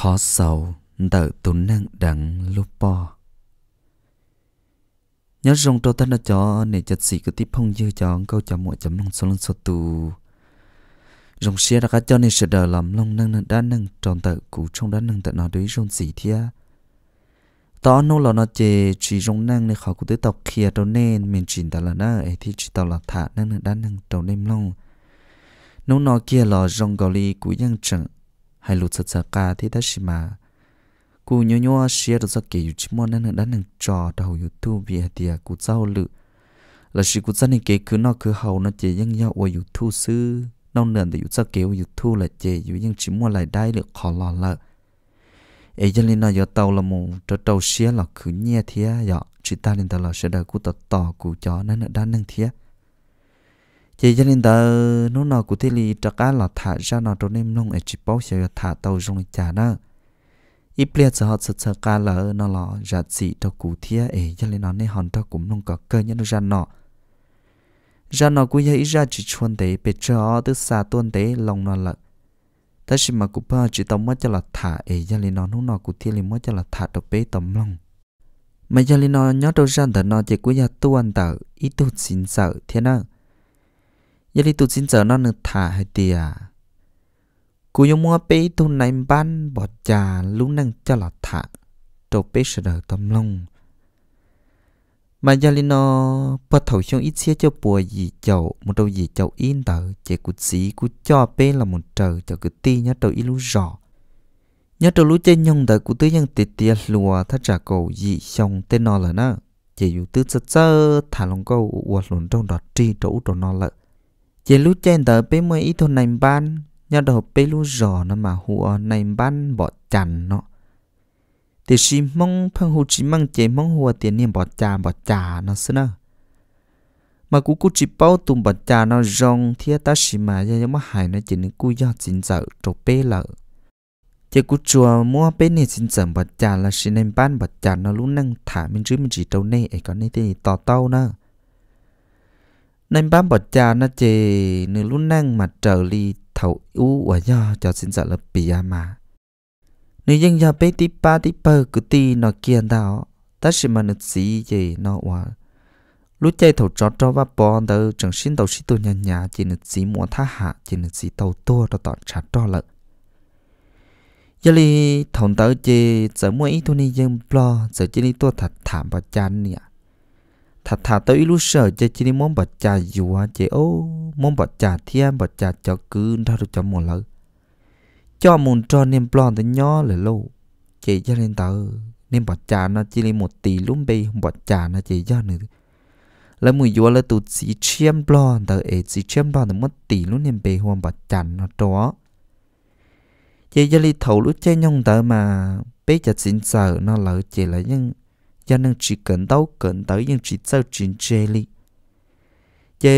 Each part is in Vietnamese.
khó sầu tự tụ năng đặng lúc bò nhớ rong trâu tân cho để chặt xì cái tiếp phong dư cho câu cho mọi chấm lòng số lần tu rong xe đã cá cho nên sẽ đờ làm lòng năng đã năng tròn tự cũ trong đã năng tự nó đối rong xì thia tao nô là nó chê chỉ rong năng nên khó tới tàu kia đâu nên mình chỉ ta là nó thì chỉ tàu là thả năng đã năng tròn đêm long nô nó kia là rong gò ly của dân chẳng hay lụt sợ sợ cả thì ta xí mà cú nhớ nhớ xí được sao kể chỉ muốn nên đã nâng trò đầu youtube về thì cụ giao lự là xí cú dân kể cứ nó cứ hầu nó nhau ở youtube sư nó nền để youtube kêu youtube là chỉ nhưng chỉ muốn lại đây lực khó lo lợ ấy cho nên nó giờ tàu là mù cho tàu xí là cứ nhẹ thế giờ chỉ ta nên ta là sẽ đợi cụ tọt tỏ cú chó nên đã nâng thế chỉ cho nên tờ nó nào cụ thể là chắc cá là thả ra nó trong nem nông ở chỉ bảo sẽ thả tàu rong nhà đó ít bia giờ họ sợ sợ cá là nó là giá trị cho cụ thể ấy cho nên nó nên hòn tao cũng nông có cơ nhân nó ra nọ ra nó cũng vậy ra chỉ chuồn tế bị cho tức xa tuân tế lòng nó là ta chỉ mà cụ ba chỉ tao mất cho là thả ấy cho nên nó nó nó cụ thể là mất cho là thả đầu bé tầm lòng mà cho nên nó nhớ đâu ra tờ nó chỉ cứ ya tuân tờ ít tu xin sợ thế nào giờ đi tụt xin chờ nó nửa thả hay tìa cú yêu mua bé tu này ban bỏ trà lúc năng cho là thả trâu bé sờ đầu tâm lòng mà giờ đi nó bắt thầu xong ít xíu cho bùa gì chậu một đầu gì chậu yên tờ chỉ cú xí cú cho bé là một trời cho cứ ti nhớ đầu ít lú rõ nhớ đầu lú trên nhung đời cú tứ nhân tiệt tìa lùa thắt trả cầu gì xong tên nó là nó chỉ dù tứ sơ sơ thả lòng câu uất luôn trong đọt tri chỗ đồ nó lợi chế lúc trên tờ bế mới ít thôn nành ban nhờ đồ bế lúc rõ nó mà hùa nành ban bỏ chằn nó thì chỉ mong phân hù chỉ mong chế mong hùa tiền niệm bỏ trà bỏ trà nó xin nè mà cú cú chỉ bao tụm bỏ trà nó rong thì ta chỉ mà giống mà hại nó chỉ nên cú do chính sợ trộn bế lợ chế cú chùa mua bế này chính sợ bỏ trà là xin nành ban bỏ trà nó luôn năng thả mình chứ mình chỉ trâu nè ấy có nên thì to tao nè nên bám bỏ cha nó chê nửa lúc năng mà trở ly thấu u và do cho sinh sợ là pyjama à nửa dân giờ bé tí ba tí bơ cứ tí nó kia đó ta sẽ mà nó gì gì nó và lúc chơi thấu chó cho và bò tớ chẳng xin đầu xin tu nhà nhà chỉ nó gì muốn tha hạ chỉ nó gì tàu tua đó tọt chặt cho lợn giờ li thằng tớ chê giờ mỗi ít thôi nên dân lo giờ chỉ đi tua thật thảm và chán nè thà thà tới ít lúc sợ chơi chỉ đi món bạch trà dù à chơi ô món bạch trà thiên bạch trà cho cứ ra được cho một lỡ cho muốn cho nên plon tới nhỏ là lâu chơi cho nên tờ nên bạch trà nó chỉ đi một tỷ lúc bê bạch trà nó chơi cho nữa là mùi dù là tụt xí chiêm plon tờ ấy xí chiêm plon tờ một tỷ lúc nên bê hôm bạch trà nó đó chị cho đi thầu lúc chơi nhông tờ mà bé chặt xin sợ nó lỡ chị lại nhưng cho nên chỉ cần đâu cần tới nhưng chỉ sao chuyện chê li chê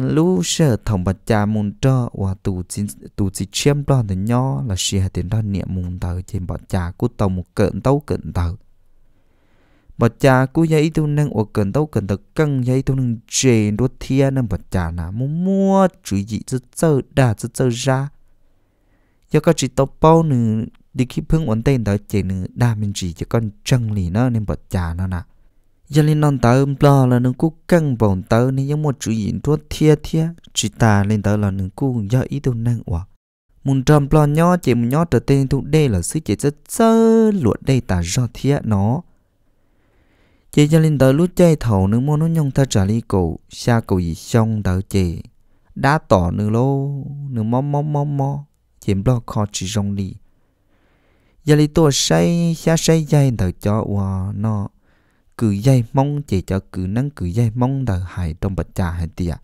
lú sợ thằng bà cha muốn cho và tù chỉ tù chỉ chém đoan thì nhỏ là xì hạt tiền đoan niệm muốn tới trên bà cha của tàu một cận tàu cận tàu bà cha của giấy tu nâng của cận tàu cận tàu căng giấy tu nâng chê đốt thiên nâng bà cha nà muốn mua chủ gì rất sơ đà rất sơ ra do các chị tàu bao nữa đi khi phương ổn tên đó chỉ nữ đa mình chỉ cho con trăng lì nó nên bỏ trà nó nè giờ lên non tớ lo là nương cú căng bồn tớ nên những một chủ diện thuốc thia thia chỉ ta lên tớ là nương cú do ý tôi nâng quả muốn trầm lo nhỏ chỉ muốn nhỏ trở tên thu đây là sự chỉ rất sơ luận đây ta do thia nó chỉ cho lên tớ lúc chơi thầu nương mua nó nhông ta trả lý cổ xa cổ gì xong tớ chỉ đã tỏ nương lô nương mò mò mò mò chỉ lo khó chỉ rong đi giờ li tôi say xa say dây đợi cho wa nó cứ dây mong chỉ cho cứ nắng cứ dây mong đợi hại trong bạch cha hay tiệt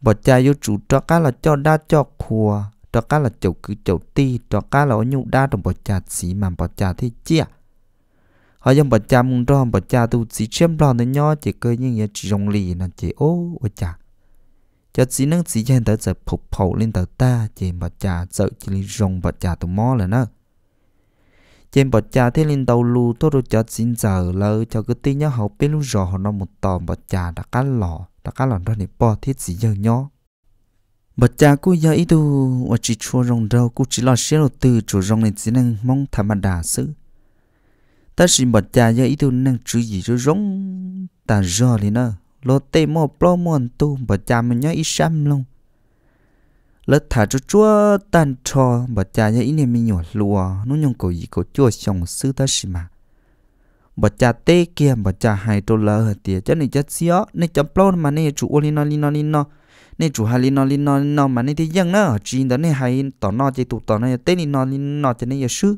bạch cha yêu chủ cho cá là cho đa cho khua cho cá là chậu cứ chậu ti cho cá là nhu đa trong bạch trà xí mà bạch trà thì chia họ dùng bạch cha muốn cho bạch cha tu chỉ chém lo nên nho chỉ cơ nhưng giờ chỉ rong lì là chỉ ô bạch cha cho chỉ nắng chỉ dây tới giờ phục phậu lên tới ta chỉ bạch cha sợ chỉ rong bạch cha tụ mò là nó chém bọt cha thế lên đầu lu tôi rồi cho xin giờ lỡ cho cái tí nhớ học biết lúc rồi họ nó một tò bọt cha đã cá lò đã cá lò ra này bỏ thiết gì giờ nhó bọt cha cứ giờ ít đồ và chỉ chua rong đâu cứ chỉ lo xé đầu từ chỗ rong này chỉ năng mong thầm mà đà sự ta xin bọt cha giờ ít đồ năng chữ gì rồi rong ta giờ thì nó lo tê mò plo mòn tu bọt cha mình nhớ ít xăm luôn lỡ thả cho chúa tan trò bà cha nhớ ý niệm mình nhỏ lùa nó nhung cầu gì cầu chúa xong sư ta xí mà bà cha tê kia bà cha hai đô la hả tía chắc này chắc xíu này chắc bao mà này chủ ô lino lino lino này chủ hai lino lino lino mà này thì dân nó chỉ đó này hai tỏ nó chỉ tụ tỏ nó tê lino lino cho giờ sư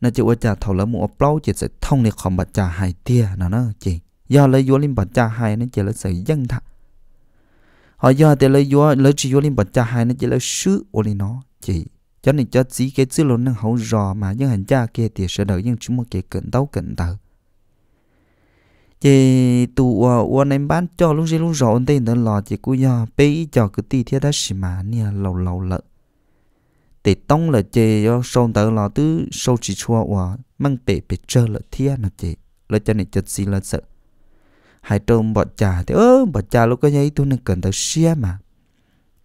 nó chỉ ô cha thầu lỡ mua bao chỉ sẽ thông này còn bà cha hai tía nó nó chỉ do lấy vô linh bà cha hai nó chỉ là sự dân thật họ do thì lấy vô lấy chỉ vô lên bật cha hai nó chỉ lấy sứ ô lên nó chỉ cho nên cho chỉ cái chữ luôn năng hậu rò mà những hành cha kia thì sẽ đợi những chúng một cái cận tấu cận tờ chỉ tụ ô à, nên bán cho lúc gì lúc rò ổn tên nữa lò chỉ cú do bê cho cứ ti thiết đã xì mà nia lâu lâu lợ để tông là chỉ do sâu tờ lò tứ sâu chỉ chua ô mang bể bể chơi là thiết là chỉ là cho nên cho chỉ là sợ hai trông bọt trà thì ơ bọt trà lúc có giấy tôi nên cần tới xe mà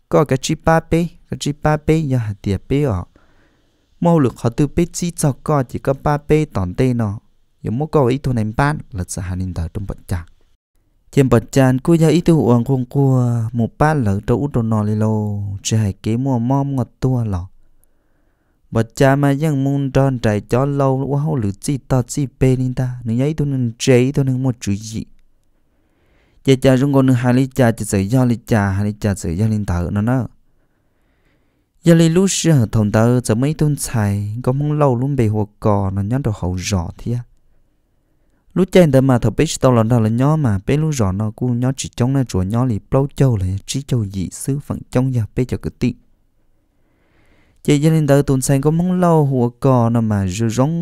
có cái chi ba bê cái chi ba bê giờ hạt tiệp bê ọ mau lực họ từ bê chi cho có chỉ có ba bê tòn tê nọ, giờ mua có ý tôi nên bán là sẽ hành hình thở trong bọt trà trên bọt trà cô giờ ý tôi uống không cua một bát lỡ trâu út đồ nọ lì lô chỉ hay kế mua mom ngọt tua lọ bọt trà mà dân muốn tròn trải cho lâu quá hậu lử chi to chi bê nên ta nếu giấy tôi nên chế tôi nên mua chữ gì chị cha chúng con hai lý cha chị sử do lý cha hai lý cha sử do linh thở nó nó giờ lý lúc xưa thằng tớ giờ mấy tuần xài có mong lâu luôn bị hoa cò nó nhắn đồ hậu rõ thia lúc chơi tớ mà thằng bé tao là đâu là nhó mà bé lúc rõ nó cũng nhó chỉ trong nó chùa nhó lì plau châu lại chỉ châu dị xứ phận trong nhà bé cho cái tị chị gia đình đời tuần sang có mong lâu hồ cò nó mà rồi rong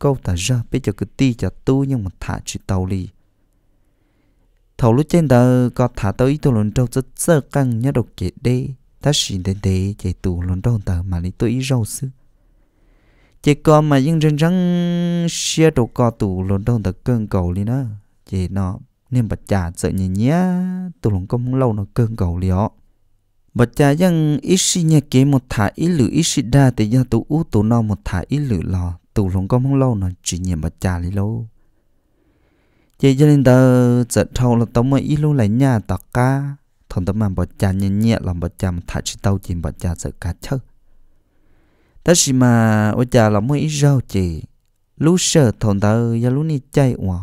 câu ta ra bé cho cái tị cho tu nhưng mà thả chỉ tàu lì thầu lúc trên đời có thả tới tôi lần trâu rất sơ căn nhớ độc chế đi ta xin đến thế chạy tù lần trâu tờ mà lấy tôi rau sư chế con mà dân răng răng xe đồ co tù lần trâu tờ cơn cầu đi nó chế nó nên bật trà sợ nhỉ nhá tù lần công lâu nó cơn cầu liọ bật trà dân ít xí nhá kế một thả ít lử ít xí đa thì do tù ú tù nó một thả ít lử lò tù lần công lâu nó chỉ nhỉ bật trà lý lâu chị cho nên tớ giờ thâu là tống mà ít lúc lại nhà tỏ ca thằng tớ mà bỏ cha nhẹ nhẹ làm bỏ cha mà thải chỉ tàu chỉ bỏ cha sợ cá chớ tớ chỉ mà ở cha là mới ít rau chị lúc sợ thằng tớ giờ lúc này chạy quá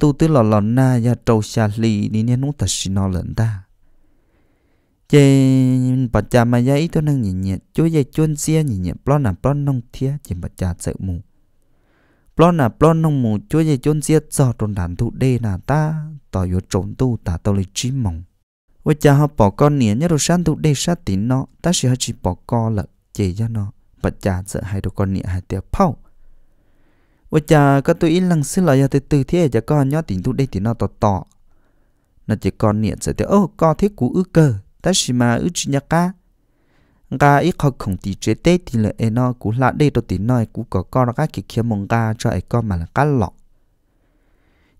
tu tư lò lò na giờ trâu xa lì đi nên nó tớ chỉ nó lợn ta chị bỏ cha mà giờ ít tớ năng nhẹ nhẹ chúa giờ chuyên xia nhẹ nhẹ plon nằm plon nông thía chị bỏ cha sợ mù plon à plon nông mù chúa ye chôn giết do trong đàn thụ đê là ta tỏ yếu trốn tu ta tao lấy chim mong với cha họ bỏ con nia nhớ đồ sáng thụ đê sát tín nó ta sẽ hơi chỉ bỏ co lợ chế cho nó bà cha sợ hai đồ con nia hai tiệp phao với cha có tôi in lăng xin lại từ từ thế cho con nhớ tín thụ đê thì nó tỏ tỏ nó chỉ con nia sợ tiệp ô con thế cú ư cơ ta chỉ mà ư chỉ nhạc ca nga ít học không tí chế tê thì là em nó cú lạ đây tôi tí nói cú có con nó các kia kia mong ga cho ấy con mà là cá lọ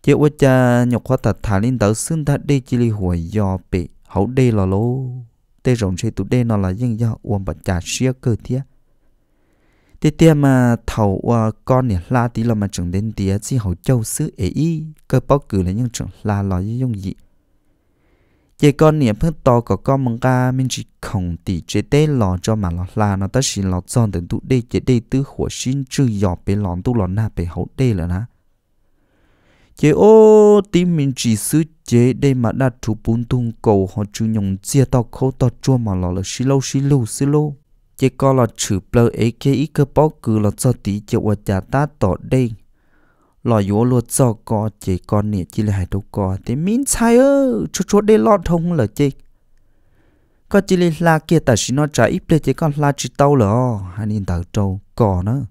chỉ ôi cha nhục hoa thật thả lên tới xương thật đây chỉ là hồi do bị hậu đê là lô tê rộng chế tụ đây nó là dân do uống bạch trà xia cơ thiết tê tê mà thầu uh, con nè la tí là mà chẳng đến tía chỉ hậu châu xứ ấy cơ bao cử là những chẳng la là dùng gì ye con niệm phước to có con mong ca mình chỉ không tỷ chế tế lò cho mà lò là nó ta chỉ lò tròn đến tụ đây chế đây tư của xin chữ dọ bề lò tụ lò na bề hậu đây là na chế ô tim mình chỉ sư chế đây mà đã chủ bún tung cầu họ chú nhung chia to khâu to chua mà lò là xí lâu xí lâu xí lâu chế con là chữ plơ ấy cái ít cơ bao cứ lò cho tí chế ô chả ta tỏ đây lò yếu lúa cho có chỉ con nè chỉ là hai đầu có thế minh sai ơ chút chút để lọt thông là chị có chỉ là la kia ta chỉ nó trả ít để chỉ con la chỉ tao là hai nên tàu trâu có nữa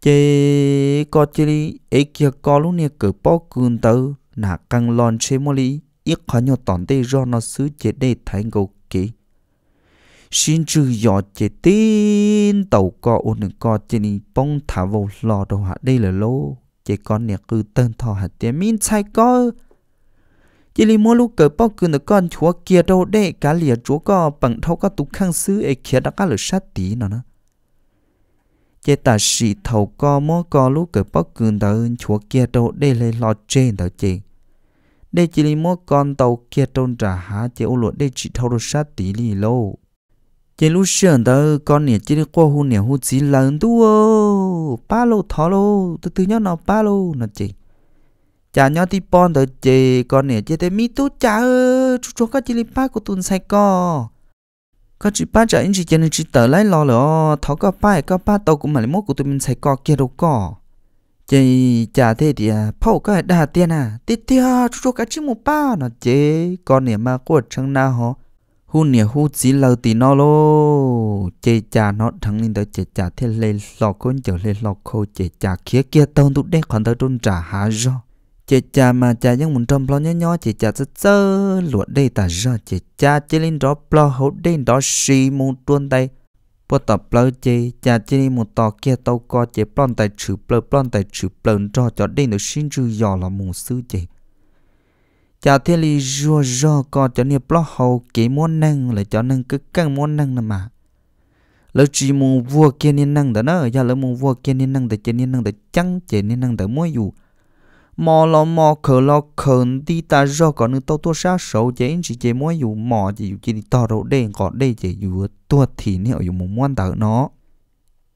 chế có chỉ là ấy kia có luôn nè cử bao cường tao nà căng lon chế mồ lý ít khó nhau tòn tê do nó xứ chế để thành cầu kỹ xin chữ gió chế tin tàu có ôn đừng có chế nên bông thả vào lò đồ hạ đây là lô chế con nè cứ tên thọ hạ tiền min sai có chế li mua lúc cờ bao cứ được con chúa kia đâu để cá lìa chúa có bằng thâu có tú khang sứ ấy kia đã cá lửa sát tí nó nữa chế ta sĩ thầu có mua có lúc cờ bao cứ nè chúa kia đâu để lấy lò trên đó chế để chỉ li mua con tàu kia trôn trả há chế ô lụa để chỉ thâu đồ sát tí li lâu chỉ lúc sườn đó con nè chỉ được qua hôn nè hôn chỉ đủ tu ba lô thọ lô từ từ nhau nào ba lô nè chị chả nhau đi pon đó chị con nè chỉ để mi tu chả chú chú các chỉ đi ba của tuần sai co các chỉ ba chả anh chị chế nên chỉ tới lấy lo lỡ thọ các ba các ba tàu cũng mà lấy mốt của tụi mình sai co kia đâu co chị chả thế thì phao cái đà tiền à tít tia chú chú các chỉ một ba nè chị con nè mà quật chẳng nào họ hu nè hu chỉ lâu thì nó lô chê cha nó thằng lên tới chê cha thế lê lọ con chờ lê lọ khô chê cha kia kia tông tụt đen còn tới trôn trả há do chê cha mà cha những muốn trong lo nhó nhó chê cha rất sơ luộc đây ta do chê cha chê lên đó lo hậu đen đó xì mu tuôn tai bữa tập lo chê cha chê lên một tò kia tàu co chê plon tai chữ plon plon tay chữ plon cho cho đen nó xin chữ giò là mù sư chê cho thiên lý rùa rò có cho nên blog hậu kế muốn năng là cho nên cứ căng muốn năng là mà lỡ chỉ muốn vua kia nên năng đó nó giờ lỡ muốn vua kia nên năng để chơi nên năng để chăng chơi nên năng để mua dù mò lo mò khờ lo khờ đi ta rô có nên tao tua sát sầu chơi anh chỉ chơi mua dù mò chỉ dù chỉ to đầu đen có đây chơi dù tua thì nếu dù muốn muốn tao nó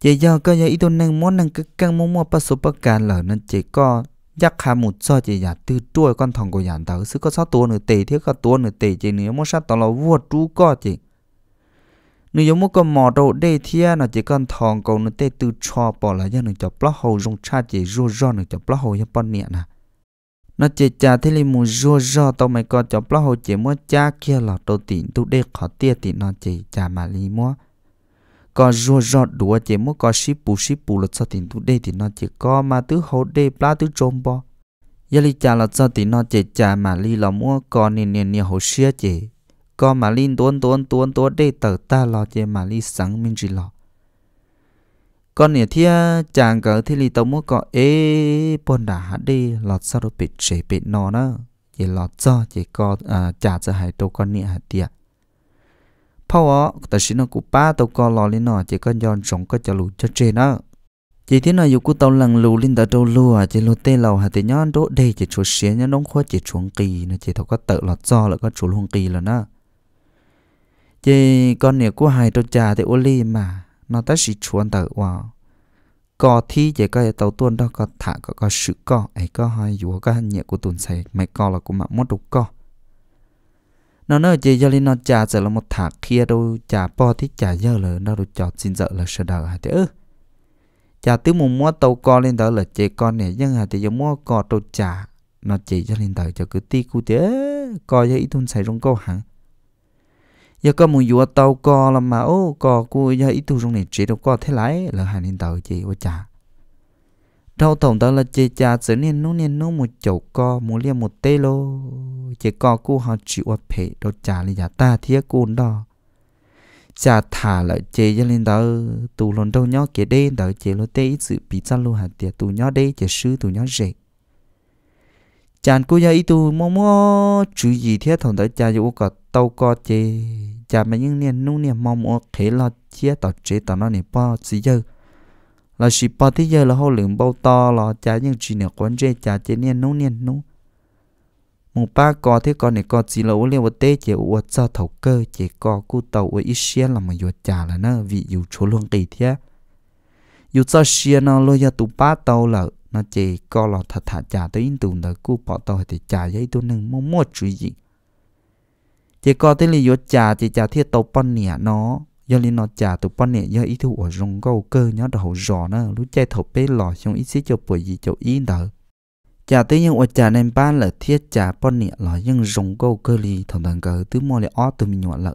chơi giờ có giờ ít tôi năng muốn năng cứ căng muốn mua bắt số bắt cả lỡ nên chơi có giác kha mu cho chỉ ya từ trôi con thằng của yàn tớ sự có sao tua nửa tỷ thiết có tua nửa tỷ chỉ nếu muốn sát tao là vua chú có chỉ nếu giống muốn con mỏ đồ đây thia là chỉ con thằng cầu nửa tỷ từ cho bỏ lại do nửa chọc lót hầu dùng cha chỉ rô rô nửa chọc lót hầu cho bọn nè nè nó chỉ cha thế li mu rô rô tao mày con chọc lót hầu chỉ muốn cha kia là đồ tiền tu đây khó tia thì nó chỉ cha mà li mua có rùa rọ đùa chỉ muốn có ship bù ship bù là cho tiền tu đây thì nó chỉ có mà tứ hậu đây plá tứ trôm bo giờ li cha là cho tiền nó chỉ cha mà li là mua có nè nè nè hậu xia chỉ có mà li tuôn tuôn tuôn tuôn đây tờ ta lo chỉ mà li sáng mình chỉ lo con nè thia chàng cỡ thì li tao muốn có ế bồn đá đi lọt sao đâu bị chế bị nọ nữa chỉ lọt cho chỉ có à, trả cho hai tô con nè hạt tiệt power ta xin nó cụ ba tàu co lò lên nọ, chỉ có dọn sống có cho lù cho trên đó chỉ thế nào dù cụ tàu lằng lù lên đã đâu lù à chỉ lù tê lầu hà thì nhon đỗ đây chỉ chuột xé nhon đóng khoa chỉ chuồng kỳ nó chỉ thầu có tự là do là có chuột hung kỳ là nó chỉ con nè của hai tàu trà thì ô li mà nó ta chỉ chuồng tự wow có thi chỉ có tàu tuôn đó có thả có có sự có ấy có hai dù có nhẹ của tuần xài mấy co là của mạng mốt đục co nó nói chỉ cho nên nó trả giờ là một thả kia đâu trả po thì trả giờ là nó được chọn xin giờ là sợ đỡ hay thế ư trả tí mù mua tàu co lên đó là chế con này nhưng hà thì giờ mua co tàu trả nó chỉ cho lên đời cho cứ ti cu thế co cho ít thun xài trong câu hẳn giờ có mùi dùa tàu co là mà ô co cu cho ít thu trong này chỉ đâu co thế lái là hà lên đời chỉ ô trả đâu tổng đó là chị cha chỉ nên nô nên nô một chậu co muốn liền một tê lô chỉ co cô họ chịu ở phê đâu trả lại giả ta thiết côn đó cha thả lại chị cho nên đó tù lon đâu nhó kia đê đó chị lo tê ít sự bị cha lô hạt tiệt tù nhó đê chị sư tù nhó rể chàng cô gia ít tù mò mò chú gì thế thằng đó cha dụ cả tàu co chị cha mà những niên nô niên mong mò khế lo chia tỏ chế tỏ nó nè bao gì giờ là chỉ bỏ thế giới là hậu lượng bao to là cha những chuyện này quan trọng cha chỉ nên nấu nên nấu một ba co thế con này con chỉ là liên liệu tê chỉ uống cho thầu cơ chỉ có cú tàu uống ít xe là mà uống chả là nó vị dù chỗ luôn kỳ thế dù cho xe nó lôi ra tụ ba tàu là nó chỉ co là thật thà chả tới yên tụ đó cú bỏ tàu thì chả giấy tôi nâng mua mua chuyện gì chỉ co thế là uống chả chỉ chả thiết tàu bắn nhẹ nó giờ lên nó trả tụ bọn nè giờ ý thu ở rong câu cơ nhớ đầu rõ nó lúc chạy thầu bê lò xong ý sẽ cho bởi gì cho ý đỡ trả tới những ở trả nên ba là thiết trả bọn nè là những rong câu cơ lì thằng thằng cơ tứ mua lại ó tụ mình nhọn lợn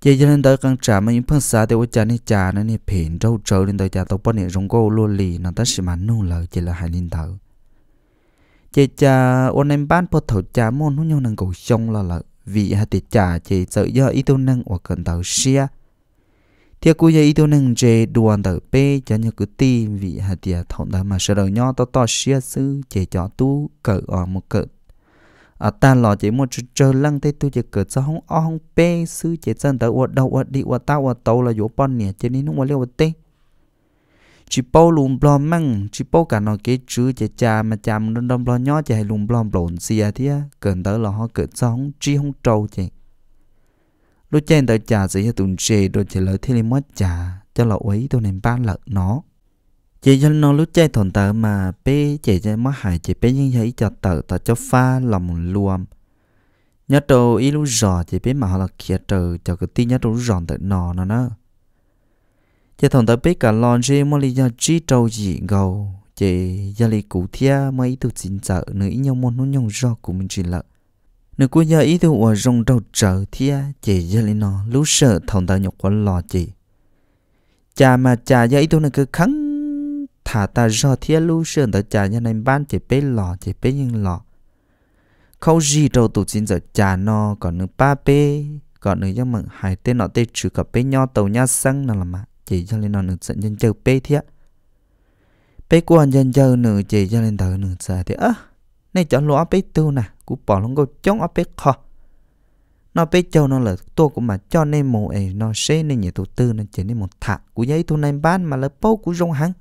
chỉ cho nên tới căn trả mà những phân xá thì ở trả nên trả nên nè phiền râu trở lên tới trả tụ bọn nè rong câu luôn lì nó ta sẽ mà nung lợ chỉ là hai linh thở chỉ trả ở nên ban bột thầu trả môn nó nhau năng cầu xong là lợn vì hạt tịch trả chỉ sợ do ít tố năng hoặc cần tàu xia thì cú giờ ít tố năng chế đoàn tàu bê cho nhau cứ ti vì hạt tịch thọng đã mà sợ đầu nhau to to xia sư chế cho tu cỡ ở một cỡ ở à, ta lò chỉ một chút chờ lăng thế tu chỉ cỡ sao không o không bê sư chế chân tàu ở đâu ở đi ở tao ở tàu là vô bọn nè cho nên không có liệu tê chỉ bao lùm bò măng chỉ bao cả nó cái chữ chả cha mà cha mình đông bò nhỏ chả hay lùm bò lộn gì à thế cần tới là họ cần sao không chi không trâu chả lúc chen tới chả gì hết tụng chê rồi chả lỡ thế mất chả cho là ấy tôi nên ban lợn nó chỉ cho nó lúc chơi thuần tờ mà bé chỉ chơi mất hại chỉ bé những thấy cho tờ ta cho pha lòng luom nhớ đồ ý lúc giò chỉ bé mà họ là kia trừ cho cái tí nhớ đồ giòn tới nò nó nữa giờ thằng ta biết cả lon gì mà lý do chỉ trâu gì gầu chỉ gia lý cụ thia mà ý tụt xin trợ, nữa ý nhau môn nó nhau do của mình chỉ lợ nữa cuối giờ ý tụt ở rong đầu trợ thia chỉ gia lý nó lú sợ thằng ta nhục quá lo chỉ cha mà cha gia ý tụt nó cứ khắng thả ta do thia lú sợ ta cha nhà này ban chỉ bế lò chỉ bế nhưng lò khâu gì trâu tụt xin sợ cha nó còn nữa ba bê còn nữa cho mừng hai tên nó tê trừ cả bế nhau tàu nhau xăng nào là mà chỉ cho lên nó nửa sẵn chân chờ bê thế bê quan nhân chờ nửa chỉ cho lên thở nửa sợ thì á này cho lúa bê tư nè cú bỏ luôn câu chống ở bê khó nó bê châu nó là tôi cũng mà cho nên mồ ấy nó xế nên nhiều tổ tư nên chỉ nên một thạc của giấy thu này bán mà là bố của rong hắn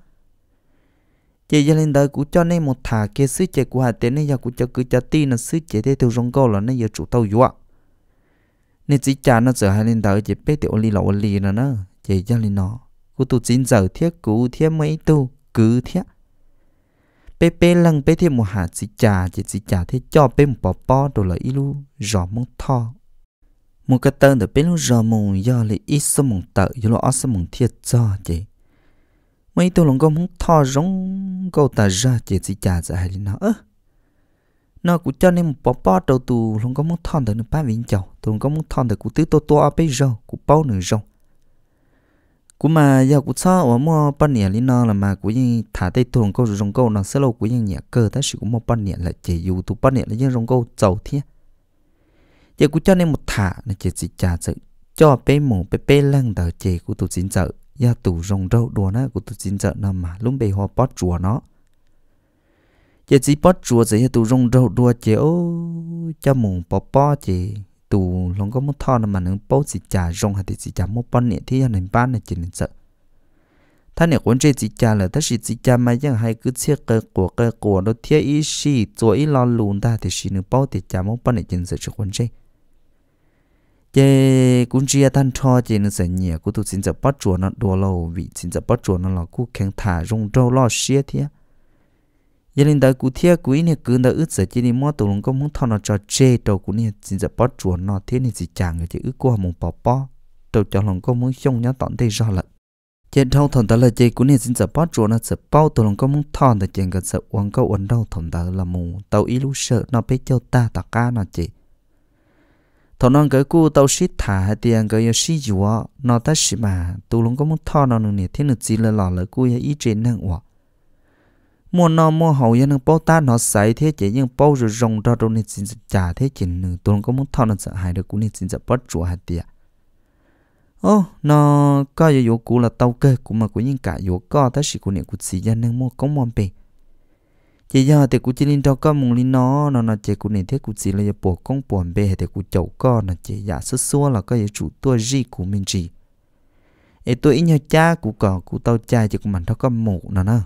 chị cho lên đời của cho nên một thả kia sứ chế của hà tiến nên giờ của cho cứ cho tin là sứ chế thế theo rong câu là nên giờ chủ tàu dọa nên chỉ cha nó sợ hai lên đời chỉ biết tiểu ly lậu ly là nó chỉ cho lên nó cú tụ chín giờ thiết cú thiết mấy tu cứ thiết bé bé lăng bé thêm một hạt chỉ trà chỉ chỉ trà thế cho bé một bò bò rồi là ilu rõ mong thọ một cái tên được bé lu rõ mong do là ít số mong tợ do là ít số mong thiệt cho chỉ mấy tu lòng công thọ giống câu ta ra chỉ chỉ trà giờ hay nó ơ nó cũng cho nên một bò bò đầu tù lòng công thọ được nó ba vĩnh chầu tù lòng công thọ được cũng tứ to to bây giờ cũng bao nửa rồng cú mà giờ cú sao ở mua bắp nhẹ lên nó là mà cú như thả tay tuồng câu rồi rong câu nó sẽ lâu cú như nhẹ cơ ta chỉ cú mua bắp nhẹ là chỉ dù tu bắp nhẹ là như rong câu giàu thế giờ cú cho nên một thả là chỉ chỉ trả sự cho bé mù bé bé lăng tờ chỉ cú tu chính sợ giờ tu rong râu đùa nó cú tu chính sợ nằm mà lúc bề họ bót chùa nó giờ chỉ bót chùa giờ tu rong râu đùa chỉ ô cho mù bó bó chỉ tù long có một thọ là mà nâng bố chỉ trả rong hay chỉ trả một bao này thì anh em bán này chỉ nên sợ ta nè cuốn chơi chỉ trả là ta chỉ chỉ trả mà chẳng hay cứ chia cái của cái của nó thiết ý gì rồi ý lo luôn ta thì chỉ nâng bố thì trả một bao này chỉ nên sợ cho cuốn chơi chế cũng chỉ tan cho chế nên sợ nhỉ cũng tụ xin sợ bắt chuột nó đùa lâu vì xin sợ bắt chuột nó là cũng khen thả rong trâu lo xia thiệt giờ linh đã cú thia cú này cứ đã ướt giờ chỉ đi mua tủ có muốn thọ nó cho chê đầu cú này chỉ giờ bắt chuồn nó thế nên chỉ chàng người chỉ ướt qua một bỏ bỏ đầu cho lồng có muốn xong nhá tận đây ra lận trên thâu thằng ta là chơi cú này xin giờ bắt chuồn nó giờ bao tủ lồng có muốn thọ là chàng gần giờ uống có uống đâu thằng ta là mù tàu ý lúc sợ nó biết cho ta ta ca nó chỉ thằng nó cái cú tàu ship thả tiền cái yêu xí gì nó ta ship mà tủ lồng có muốn thọ nó nữa thế nên chỉ là lò lỡ cú ít trên năng uổng mua nó mua hậu yên bao ta nó sấy thế chỉ nhưng bao rồi rồng ra đâu nên xin trả dạ thế chỉ nữa tôi có muốn thao nó sợ hại được cũng nên xin sợ dạ bắt chuột hạt tiệt ô nó có giờ yếu cũ là tàu cơ cũng mà cũng những cả yếu có ta chỉ của niệm cũng xí ra nên mua có mòn bề chỉ giờ thì cũng chỉ linh cho có mùng linh nó nó nó chỉ cũng niệm thế cũng xí là giờ bỏ con bỏ bề thì cũng chậu con nó chỉ giả dạ sơ xua là có giờ chủ tôi gì của mình gì ấy tôi ý nhau cha của cỏ của tàu cha chỉ của mình thao con mù nó nó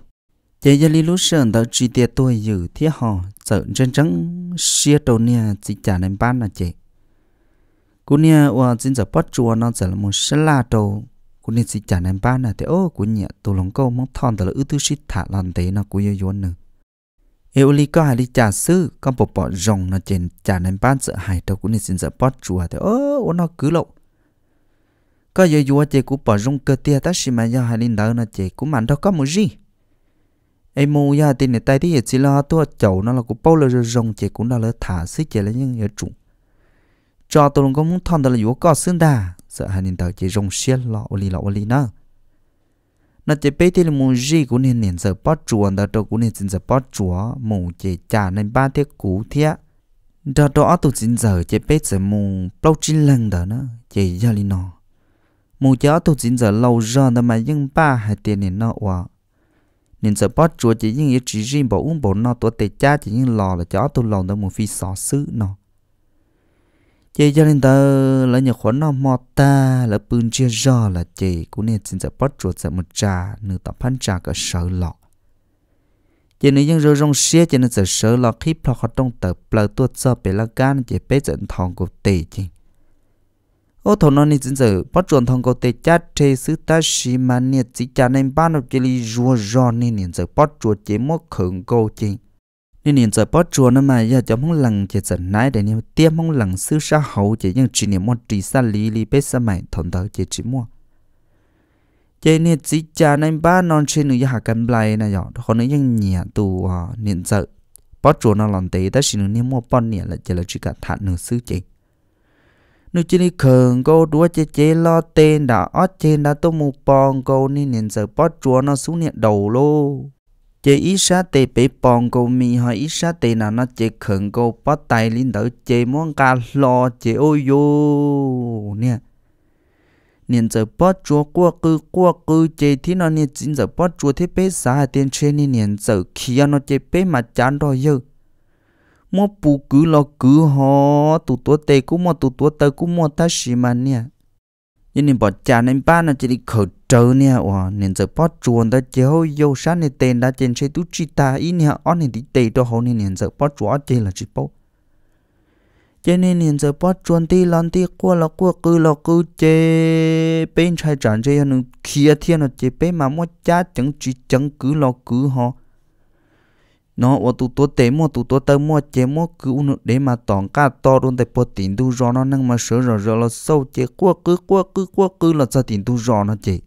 chế gia lý lúc sơn đó chỉ tiệt tôi giữ thiết họ sợ chân trắng xia đầu nè chỉ trả nên ban là chế cú nia và chính giờ bắt chùa nó giờ là một sân la đầu cú nia chỉ trả nên ban là thế ô cú nia tù lòng câu mong thon đó là ưu tư xít thả lần thế nó cú yêu yến nữa yêu lý có hai lý trả sư có bộ bỏ rồng nó trên trả nên ban sợ hại đầu cú nia chính giờ bắt chùa thế ô nó cứ lộ, có yêu yến chế cú bỏ rồng cơ tia ta xin mà do hai linh đó nó chế cú mặn đâu có một gì em mua ya tiền này tay thì chỉ là tôi chậu nó là cũng bao lâu rồi rồng chỉ cũng là lỡ thả xí chỉ là những cái chủ cho tôi luôn có muốn thon đó là yếu có xương đà sợ hai nền tao chỉ rồng xiên lọ oli lọ oli nữa nó chỉ biết thì là mua gì của nền nền sợ bắt chuột đó tôi của nền xin sợ bắt chuột mù chỉ trả nên ba thiết cũ thiết đó đó tôi xin giờ chỉ biết sợ mù bao chín lần đó nó chỉ giờ đi nó mù chó tôi xin giờ lâu rồi đó mà nhưng ba hai tiền này nó quá nên giờ bắt chúa chỉ những ý chỉ riêng bảo uống bảo no tuổi tệ cha chỉ những lò là chó tôi lòng đâu một phi sọ sứ nó chị cho nên ta là nhà khoản nó mò ta là bưng chia rõ là chị cũng nên xin giờ bắt chúa sẽ một trà nửa tập phán trà cả sợ lọ chị nữ dân rong xía chị nữ giờ sợ lọ khi plọ khó trong tờ plờ tuột sợ bị là gan chị bé dẫn thòng của tỷ chị ô thổ nó ni chính sự bắt chuẩn thông cô tê chát thế sứ ta xì mà nè chỉ chả nên ban đầu chỉ li rùa rò nên niệm sự bắt chuột chế mốt khẩn cô chinh nên niệm sự bắt chuột nó mà giờ cho mong lần chế giận nái để niệm tiếp mong lần sư sa hậu chế nhưng chỉ niệm một chỉ sa lý lý bế sa mày thon thở chế chỉ mua chế nè chỉ chả nên ban non trên nữa hạ cầm lại này giờ còn nữa ยัง nhẹ tù niệm sự bắt chuột nó làm tê ta chỉ niệm một bón niệm là chỉ là chỉ cả thản nửa sư chỉ nếu chỉ đi khẩn cô đua chế chế lo tên đã ót trên đã tô mù bong cô nên nên giờ bắt chúa nó xuống nhận đầu lô chế ít sa tê bế bong cô mi hay ít sa tê nào nó chế khẩn cô bắt tay lên đỡ chế muốn cả lo chế ôi yo nè nên giờ bắt chúa qua cư qua cư chế thì nó nên chính giờ bó chúa thế bế xa tiền trên nên nên giờ kia nó chế bế mà chán rồi yêu mua bù cứ lo cứ họ tụ tụ tê cũng mua tụ tụ tê cũng mua ta xì mà nè nhưng nên bỏ cha nên ba nó chỉ đi khởi trơ nè ủa nên giờ bỏ chuồn ta chỉ hô yêu sát nên tên đã trên xe tú chi ta ý nè on nên đi tê đó hô nên nên giờ bỏ chuồn chơi là chỉ bao cho nên hiện giờ bắt chuẩn ti lon ti qua là qua cứ là cứ chế bên trái tràn chế nó kia thiên là chế bên mà mua cha chẳng chỉ chẳng cứ là cứ họ nó ô tu tố tế mua tu tố tơ mua chế mua cứ u để mà tỏng cả to luôn tại bộ tiền tu rò nó nâng mà sửa rồi rồi là sâu chế qua cứ qua cứ qua cứ là sao tiền tu rò nó chị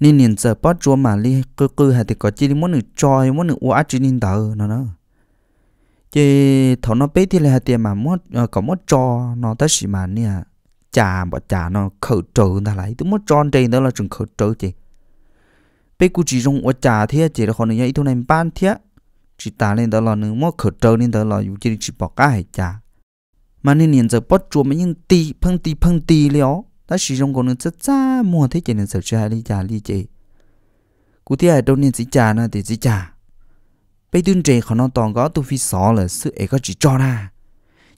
nên nhìn giờ bắt chúa mà li cứ cứ hay thì có chỉ muốn được chơi muốn được uá chỉ nên đỡ nó nó chế thằng nó bé thì là tiền mà muốn ờ, có muốn cho nó tới gì mà nè chả bỏ chả nó khẩu trừ ta lại tôi muốn cho trên đó là trường khẩu trừ chị bé cụ chỉ dùng uá chả thế chị là còn nữa ít thôi này ban thế chỉ ta lên đó là nữ mua khởi trâu lên đó là dù chỉ chỉ bỏ cá hay chả mà nên hiện giờ bắt chuột mà những tì phăng tì phăng tì lió ta sử dụng con nữ rất xa mua thế chỉ nên sợ chơi đi chả đi chơi cụ thể ở đâu nên chỉ chả nữa thì chỉ chả bây đun trẻ khó nó toàn có tu phi sọ là sự ấy có chỉ cho na?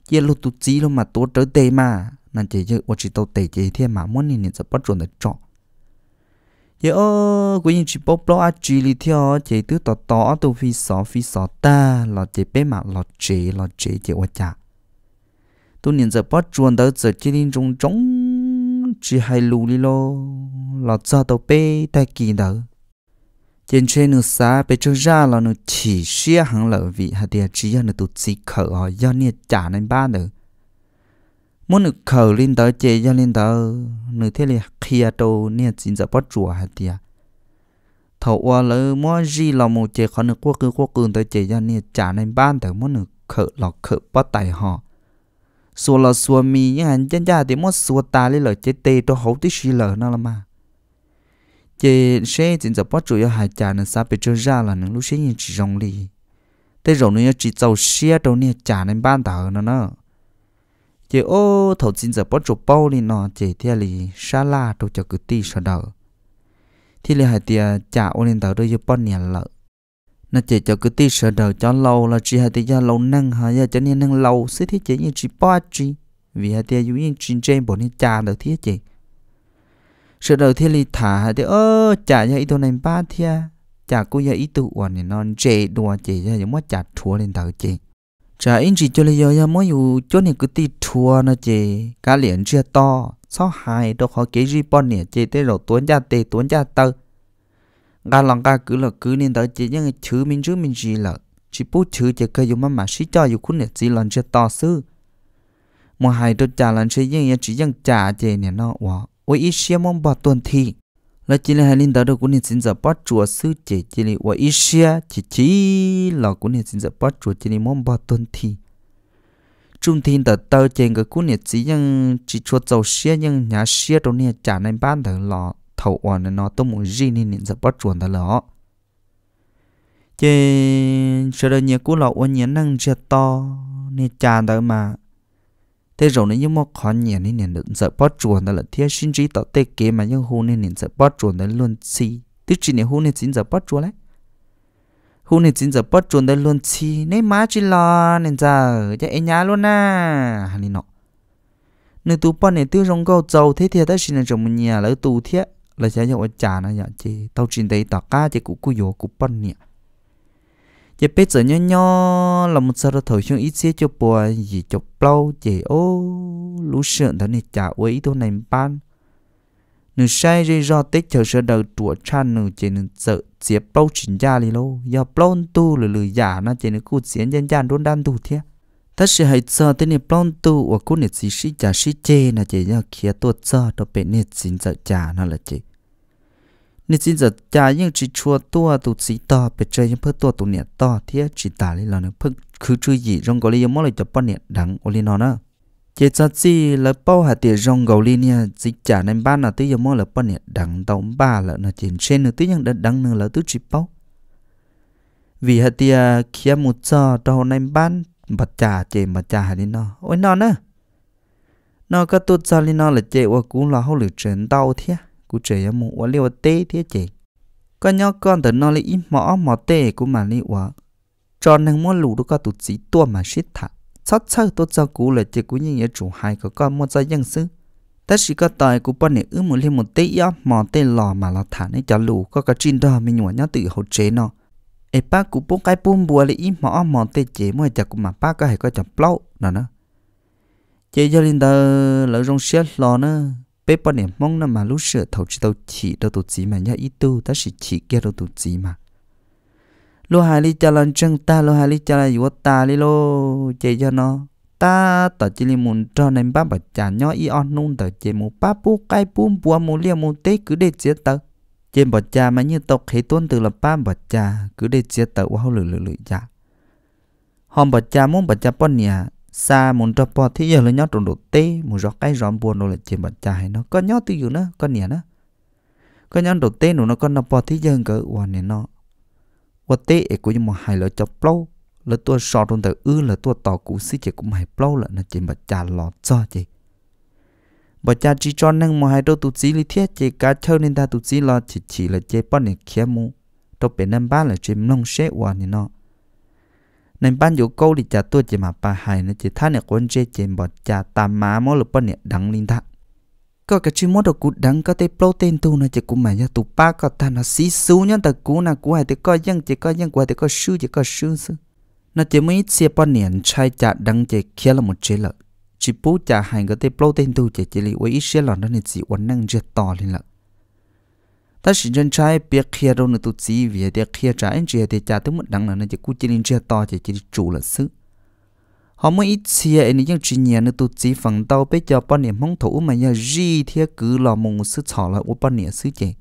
chỉ lúc tu chỉ luôn mà tu trở tê mà nên chỉ chứ chỉ tàu tê chỉ thế mà muốn nên hiện giờ bắt chuột là chọn yo quý nhân chỉ bố bố a chỉ li theo chỉ tứ tỏ tỏ tu phi sọ phi sọ ta là chỉ bé mà là chỉ là chỉ chỉ quá chả tu niệm giờ bắt chuồn tới giờ chỉ linh trong trong chỉ hay lù li lo là cho tàu bé ta kỳ đó trên trên nước xa bé cho ra là nó chỉ xia hàng lợi vị hạt địa chỉ là nó tu chỉ khở họ do niệm trả nên ba nữa muốn được khởi lên tới chế ra lên tới nửa thế là kia đồ nè chính giờ bắt chùa hạt tiệt thầu qua lỡ mua gì là một chế khó nửa quốc cứ quốc cường tới chế ra nè trả nên ban tới muốn được khởi là khởi bắt tài họ xua là xua mi nhưng hành chân cha thì muốn xua ta lấy lời chế tê cho hậu tí xì lỡ nó là mà chế sẽ chính giờ bắt chùa hạt trả nên sao bị chơi ra là những lúc sẽ nhìn chỉ rong đi thế rồi nữa chỉ tàu xe đâu nè trả nên ban tờ nó nữa chỉ ô thầu chín giờ bắt chụp bao đi nọ chỉ thia lì xa la đâu cho cứ ti sợ đỡ thì lì hai tia chả ô lên tàu đôi cho bao nhà lợ nó chỉ cho cứ ti sợ đỡ cho lâu là chỉ hai tia lâu nâng hả giờ cho nên nâng lâu xí thì chỉ như chỉ bao chỉ vì hai tia dụ như chỉ trên bọn nên chả được thiết chỉ sợ đỡ thì lì thả hai tia ơ chả cho ít đồ này ba thia chả cô giờ ít tụ ổn thì non chê đùa chỉ cho giống mất chả thua lên tàu chỉ chả in chỉ cho lấy giờ mỗi vụ chỗ này cứ ti chua nó chế cá liền chia to sau hai đâu khó kế gì bọn nè chế tới rồi tuấn gia tê tuấn gia tơ gà lòng gà cứ là cứ nên tới chế những chữ mình chữ mình gì là chỉ bút chữ chỉ cái dùng mà mà xí cho dùng cũng nè chỉ lần chia to sư mua hai đôi trả lần xí những chỉ những trả chế nè nó wow ôi ít xem mong bỏ tuần thi là chỉ là hai linh đạo đó cũng nên xin giờ bắt chùa sư chỉ chỉ là và Asia chỉ chỉ là cũng nên xin giờ bắt chùa chỉ là mong ba tuần thì trung thiên đạo tao trên cái cũng nên chỉ nhưng chỉ chùa giàu xe nhưng nhà xe đó này trả nên bán thằng lọ thầu oan nó tôi muốn gì nên nên giờ bắt chùa đó lọ chỉ sau đó nhà cũng lọ oan nhà năng chia to nên trả thằng mà thế rồi nếu như mà khó nhẹ nên nên được sợ bắt chuồn đó là thiên sinh chỉ tạo tế kế mà những hôn nên nên sợ bắt chuồn đó luôn chi tức chỉ nên hôn nên chính giờ bắt chuồn đấy hôn nên chính giờ bắt chuồn đó luôn chi nên má chỉ lo nên giờ cho em nhá luôn na à. hà ni nọ nếu tụ bắt nên tiêu rong câu dầu thế thì ta xin là trong nhà lỡ tụ thế là sẽ cho trả nó giờ chi tao chỉ thấy tao cá chỉ cũng cứ vô cũng bắt nhẹ giờ bây giờ nhỏ nhỏ là một giờ thổi xuống ít xíu cho bùa gì cho bao chỉ ô lũ sượng đó này trả quấy tôi này ban nửa sai rồi do tết chờ sơ đầu trụ chan nửa chỉ nửa sợ chỉ bao chỉnh gia đi lâu giờ bao tu lừa lừa giả nó chỉ nửa cú chiến dân gian đốn đan tu thế thật sự hay sợ tên này bao tu và cú này chỉ sĩ trả sĩ chê là chỉ do kia tuột sợ đó bên này chính sợ trả nó là chỉ nên xin giờ cha những chỉ chua tua tụ sĩ to bị chơi những phớt tua tụ nẹt to thế chỉ tả lên là nó phớt cứ chui gì trong gò li mỗi lần cho bọn nẹt đắng ô li nó nữa chế cho chi là bao hạt tiền rong gò li nha chỉ trả nên ba là tí giờ mỗi là bọn nẹt đắng tàu ba là nó chỉ trên nữa tí nhưng đã đắng nữa là tứ chỉ bao vì hạt tiền kia một giờ đầu nên ban bật trả chế bật trả hạt đi nó ôi nó nữa nó có tụt ra li nó là chế ô cũng là hậu lửa chuyển tàu thế cú trẻ em mua liều tê thế chị có nhau con từ nó lấy mỏ mỏ tê của mà lấy quá cho nên mua lũ đó có tụt chỉ tua mà shit thả sót sơ tôi cho cú lại chỉ cú như nhà chủ hai có con mua cho dân sư ta chỉ có tài cú bọn này ư một liên một tê yếu mỏ tê lò mà là thả nên cho lũ có cái chuyện đó mình nhỏ nhau tự hậu chế nó ê ba cú bố cái bùm bùa lấy im mỏ mỏ tê chế mua cho cú mà ba có hay có chọc plau nó nó chế cho linh tờ lỡ rong xiết lò nữa bé bọn em mong là mà lúc sửa thầu chỉ tàu chỉ đâu tụt chỉ mà nhá ít tu ta chỉ chỉ kia đâu tụt chỉ mà lô hai ly cha lan chân ta lô hai ly cha là yếu ta li lô chế cho nó ta tổ chỉ li muốn cho nên ba bà chả nhó y on nung tờ chế mù ba bu cay buông bùa mù lia mù tê cứ để chế tớ. chế bà cha mà như tộc khí tuân từ là ba bà cha cứ để chế tớ wow lử lử lử cha dạ. hòm bà cha muốn bà cha bọn nhà sa muốn cho bò thì giờ là nhau trộn đồ tê muốn rót cái rón buồn đồ là chỉ bật chai nó có nhót tiêu nữa có nhỉ nữa có nhau đồ tê nó có nó bò thì giờ cái uan này nó uan tê ấy cũng như một hai lời cho plau lỡ tua sọt trộn từ ư lỡ tua tỏ cũ xí chỉ cũng hai plau là nó chỉ bật chà lọ cho chị bật chà chỉ cho nên một hai đôi tu sĩ lý thiết chỉ cá chơi nên ta tu sĩ lo chỉ chỉ là chơi bò này khía mu tôi bên năm ba là chơi nông xe uan này nó nên ban dụ câu thì trả tôi chỉ mà bà hài nó chỉ tha nè con chế chỉ bỏ chả tạm má mỗi lúc bận nè đắng linh thạc có cái chuyện mốt cú đắng có thể protein tu nó chỉ cú mày nhá tụ ba có ta nó xí xú nhá ta cú na cú hay thì có dân chỉ có dân quay thì có sư chỉ có sư sư nó chỉ mới xe bọn nè chạy trả đắng chỉ kia là một chế lợi chỉ bố trả hành có thể protein tu chỉ chỉ lấy với ít xe lòn nó nên chỉ uốn năng chưa to lên lợi ta chỉ dân trai biết kia đâu nữa tụt gì vì để kia trái anh chị để cha tới một đằng là nó chỉ cú chỉ linh chỉ to chỉ chỉ chủ là xứ họ mới ít xia anh những chuyện nhà nữa tụt gì phần tao bây giờ bao niệm mong thủ mà nhà gì thế cứ là mong sự thọ là ô bao niệm sự gì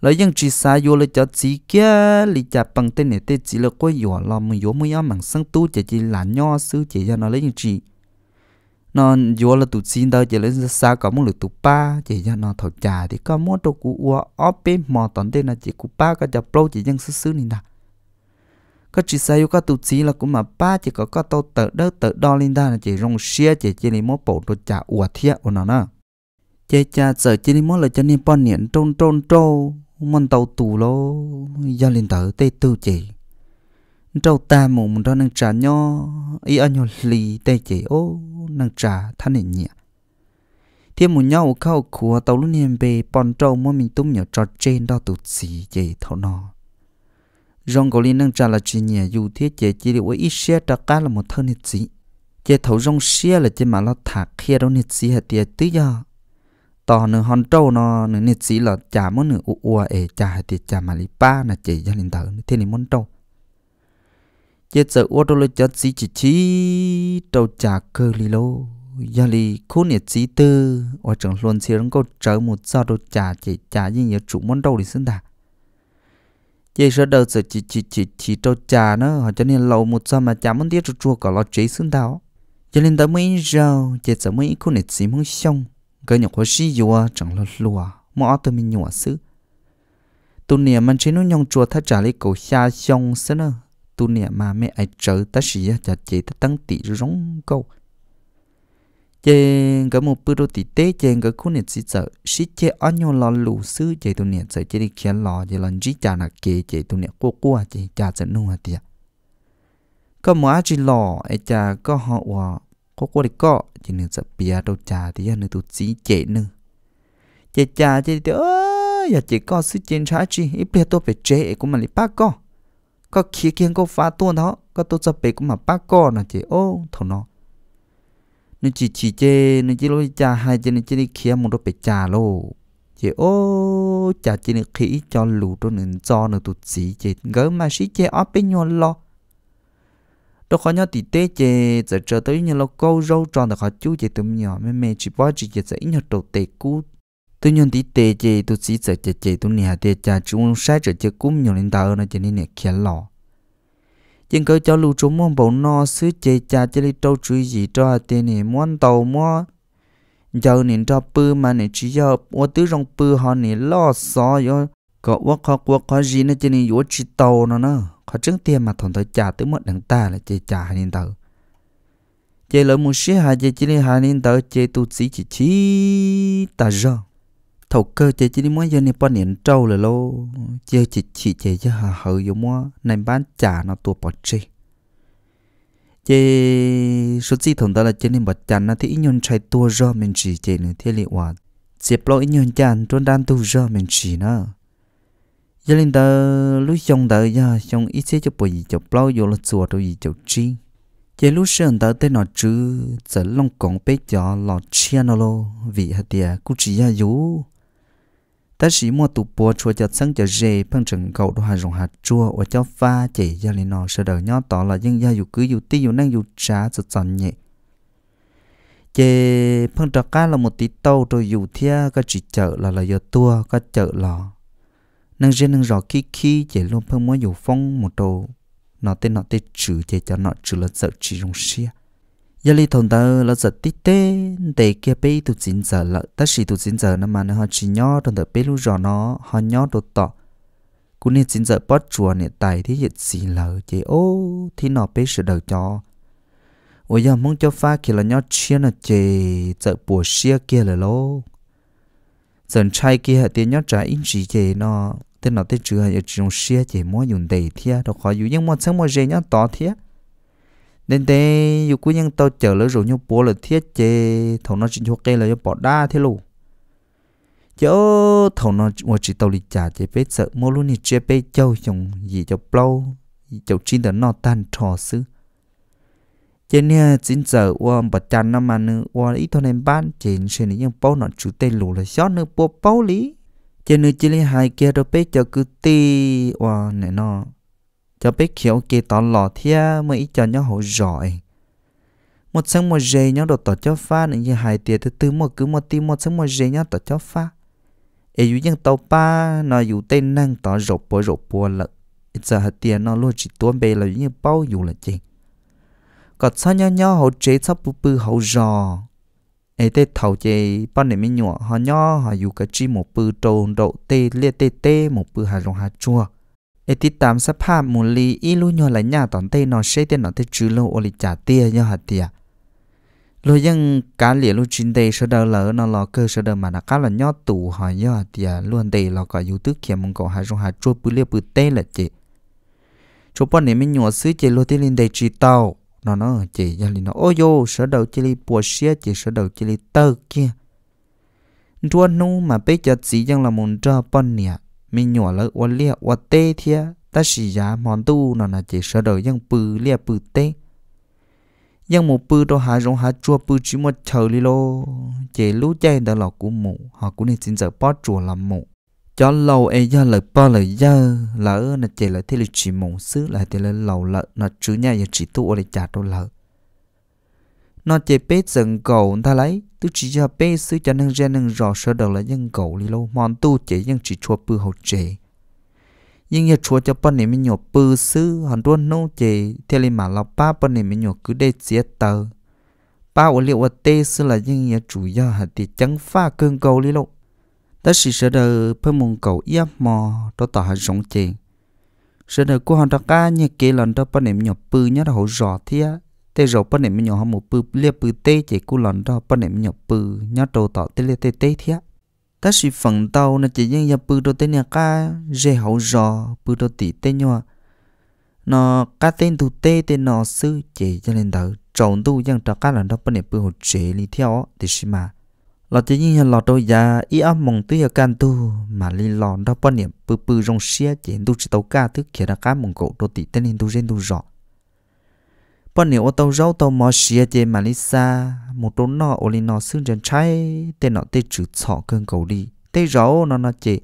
lấy những chuyện xa vô lấy cho chỉ kia lấy cha bằng tên này tên chỉ là quay nhỏ là mong yếu mới ăn mảng sang tu chỉ chỉ là nho sự chỉ cho nó lấy những chuyện nó vô là tụt xin đâu chỉ lấy xa có một lượt tụt ba chỉ cho nó thọ trà thì có một đồ cũ ua óp bên mò tận tên là chỉ cũ ba có chập lâu chỉ dân xứ xứ này nè có chỉ sao có tụt xin là cũng mà ba chỉ có có tàu tự đỡ tự đo lên đó là chỉ rong xe chỉ chỉ lấy một bộ đồ trà ua thiệt của nó nè chỉ trà sợ chỉ lấy một là cho nên bọn niệm trôn trôn trâu món tàu tù lô do lên tờ tê tư chỉ trâu ta mù mình đó nâng trà nho ý anh nhồi lì tê chỉ ô nâng trà thân nền nhẹ thiên mù nhau khao khua tàu lúc niệm về bọn trâu mua mình tung nhỏ trò trên đó tụt xì chỉ thọ nọ rong cầu liên nâng trà là chuyện nhẹ dù thiết chỉ chỉ liệu ý xe trà cá là một thân nít gì chỉ thầu rong xe là chỉ mà lo thạc kia đó nít gì hạt tiền tí giờ tỏ nửa hòn trâu nọ nửa nít là chả muốn nửa u u ế chả hạt tiền chả mà li ba là chỉ cho linh tử thế này muốn trâu chế giờ ô tô lô chát chỉ chỉ chỉ đầu trả cơ lì lô giờ lì khô nhiệt chỉ tư ở trường luôn xí rong câu trở một sao đầu trả chỉ trả gì nhớ chủ món đâu thì xin đà chế sơ đầu giờ chỉ chỉ chỉ chỉ đầu trả nó họ cho nên lâu một sao mà trả món tiếc chua cả lo chế xin đào cho nên tới mấy giờ chế giờ mấy khô nhiệt chỉ mong xong cái nhỏ khó xí dùa chẳng lo lùa mà tôi mình nhỏ xứ tu niệm mình chỉ nói nhong chùa thắt trả lấy cầu xa xong xí nữa tu nè mà mẹ ai trở ta sĩ cho chế ta tăng tỷ rong câu chèn cái một bữa đôi tỷ tế chèn cái khu này chỉ sợ sĩ chế ở nhau lo lù sư chế tu nè sợ chế đi kia lo chế lần chỉ chả nà kê chế tu nè cô cô chế chả sợ nu hả tiệt có mà chỉ lo ai chả có họ hòa cô cô đi có chỉ nên sợ bia đâu chả thì nên tu sĩ chế nữa chế chả chế thì ơi giờ chỉ có sư trên trái chỉ ít bia tôi phải chế cũng mà lại bắt có có khí kiêng có phá tuôn đó có tôi cho bé cũng mà bác co là chị ô thằng nó nên chỉ chỉ chê nên chỉ lối cha hai chê nên chỉ đi kia một đôi bé cha lô chị ô cha chê nên khí cho lù cho nên cho nên tụt chỉ chị gỡ mà sĩ chê ở bên nhau lo đó khó nhau thì tê chê giờ chờ tới như lo câu râu tròn được khó chú chê tụm nhỏ mẹ mẹ chỉ bao chỉ chê giờ ít nhau đầu tê cú tôi nhận tí tê chê tôi chỉ sợ chê chê tôi nhà tê cha chúng sai trở chê cúm nhiều lên tàu nó chỉ nên nẹt khía lò trên cơ cho lưu chúng mong bầu no xứ chê cha chê đi trâu chuối gì cho tê nè muốn tàu mua giờ nên cho bư mà nè chỉ giờ ô tứ trong bư họ nè lo xó yo có quá khó quá khó gì nó chỉ nè yo chỉ tàu nó nó khó trước tiền mà thằng tôi cha tới mất đằng ta là chê cha hay nên tàu chê lỡ một xí hà chê chỉ nên hà nên tàu chê tu sĩ chỉ chỉ ta rồi thầu cơ chế chỉ đi mua giờ này bao nhiêu trâu rồi lo chơi chỉ chỉ chế giờ hà hậu giống mua này bán trả nó tua bỏ chơi chế số gì thằng ta là chế này bỏ trả nó thì nhon chạy tua ra mình chỉ chế nữa thế liệu à dẹp lo nhon chán trốn đan tu ra mình chỉ nữa giờ linh tờ lúc xong tờ giờ xong ít xíu cho bồi gì chụp lo vô là chùa đâu gì chụp chi chế lúc sơn tờ tên nó chứ giờ long cổng bé cho lọt chia nó lo vì hạt tiền cũng chỉ là yếu ta chỉ mua tụ bùa chùa cho sáng cho dễ phân chừng cầu đồ hàng rồng hạt chua và cho pha chỉ gia lên nó sẽ đỡ nhau tỏ là dân gia dù cứ dù ti dù năng dù trá cho chọn nhẹ chê phân trọc cá là một tí tàu rồi dù thia các chỉ chợ là là giờ tua các chợ lò năng riêng năng rõ khi khi chỉ luôn phân mua dù phong một đồ nó tên nó tên chữ chỉ cho nó chữ là sợ chỉ rồng xia giờ li thằng ta là giật tít tê để kia bé tụ chín giờ là ta chỉ tụ chín giờ nó mà nó họ chỉ nhỏ trong tờ bé lúc rõ nó họ nhỏ đồ tọ cũng nên chín giờ bắt chùa này tài thì hiện gì là chị ô thì nó bé sự đầu cho ôi giờ muốn cho pha kia là nhỏ chia nó chị giờ bùa xia kia là lô dần trai kia thì nhỏ trái in gì chị nó tên nó tên chưa hay chỉ dùng xia chị mua dùng đầy thiệt đâu khó dùng nhưng mà sáng mua dây nhỏ to thiệt nên thế dù cuối nhân tao chờ lỡ rủ nhau bố là thiết chế thầu nó chỉ cho cây là cho bỏ đa thế lù chỗ thầu nó mà chỉ tao lì trả chế bế sợ mua luôn thì chế bế châu chồng gì cho lâu châu chín tờ nó tan trò sư, chế nè chín giờ qua bà chan nó mà nữa qua ít thôi nên ban chế sẽ nên những bố nó chủ tê lù là xót nữa bố bao lý chế nữa chỉ lấy hai kia đâu bế cho cứ ti qua này nó cho biết kiểu kỳ tỏ lò thia mới cho nhau hậu giỏi một sáng một giây nhau đột tỏ cho pha nên như hai tiền thứ tư một cứ một tim một sáng một giây nhau tỏ cho pha ở dưới những tàu pa nó dù tên năng tỏ rộp bò rộp bò lợ giờ hạt tiền nó luôn chỉ tuôn bề là như bao dù là gì còn sao nhau nhau hậu chế sắp bự bự hậu giò ấy tê thầu chế bao này mới nhọ họ nhau họ dù cái chi một bự trồn đậu tê liê tê tê một bự hà rồng hà chua เอติตามสภาพมูลีอีลูยอหลายหน้าตอนเต้นอนเชเตนอนเตจือโลโอลิจาเตียยอหัดเตียลูยังการเหลียลูจินเดชเดอเลอนอลอเกอร์ชเดอมานะกาลยอตู่หอยอเตียล้วนเดลอก็อยู่ตึกเขียมงกอหาจงหาจัวปืเลียปืเต้ละเจชปอนนี่ไม่หยัวซื้อเจโลติลินเดจิตอนอนอเจยาลินอโอโยชเดอเจลิปัวเชียเจชเดอเจลิเตอร์เกียจวนนูมาเปจัดสียังละมุนจอปอนเนี่ย mình nhỏ lỡ ô lia ô tê thia ta chỉ giá món tu nó là chỉ sợ đời dân bự lia bự tê dân một bự đó hà rong hà chua bự chỉ một chờ li lô chỉ lú chạy đã lọ của mụ họ cũng nên xin giờ bỏ chùa làm mù, cho lâu ấy giờ lỡ bỏ lỡ giờ lỡ là chỉ lỡ thế là chỉ mụ xứ là thế là lâu lỡ nó chữ nhà giờ chỉ tu ở đây chả đâu lỡ nó chỉ bé dần cầu ta lấy tôi chỉ cho bé sư cho nâng ra nâng rõ sơ đầu là dân cầu đi lâu mòn tu chỉ dân chỉ chua bư hậu chế nhưng nhà chua cho bọn này nhỏ nhổ bư sư hẳn đuôn nô chỉ theo lý mà là ba bọn này nhỏ cứ đê chia tờ ba ổ liệu ở tê sư là nhưng nhà chủ do hạt thì chẳng pha cơn cầu đi lâu ta chỉ sơ đầu phân mông cầu yếm mò đó tỏ hạt giống chế sơ đầu của hòn đó cá như kia lần đó bọn này nhỏ nhổ bư nhớ là hậu rõ thiệt tê rồi bắt nệm nhỏ một bự lia bự tê chỉ cú lòn đó bắt nệm nhỏ bự nhá đồ tỏ tê lia tê tê thiệt ta chỉ phần tàu nó chỉ riêng nhà bự đồ tê nhà cá dê hậu giò bự đồ tỉ tê nhỏ à. nó cá tên thủ tê tê nó sư chỉ cho nên đó trộn tu dân trọ cá lần đó bắt nệm bự hồ chế li theo thì xí mà lọ chỉ riêng nhà lọ đồ già ý âm mong tuy ở can tu mà li lòn đó bắt nệm bự bự rong xia chỉ tu chỉ tàu cá thứ kia là cá mong cổ đồ tỉ tê nên tu riêng tu rõ bọn nếu ô tô râu tàu mò xìa chê mà lý xa một đốn nọ ô lý nọ xương chân trái tên nọ tê chữ sọ cơn cầu đi tê râu nọ nọ chê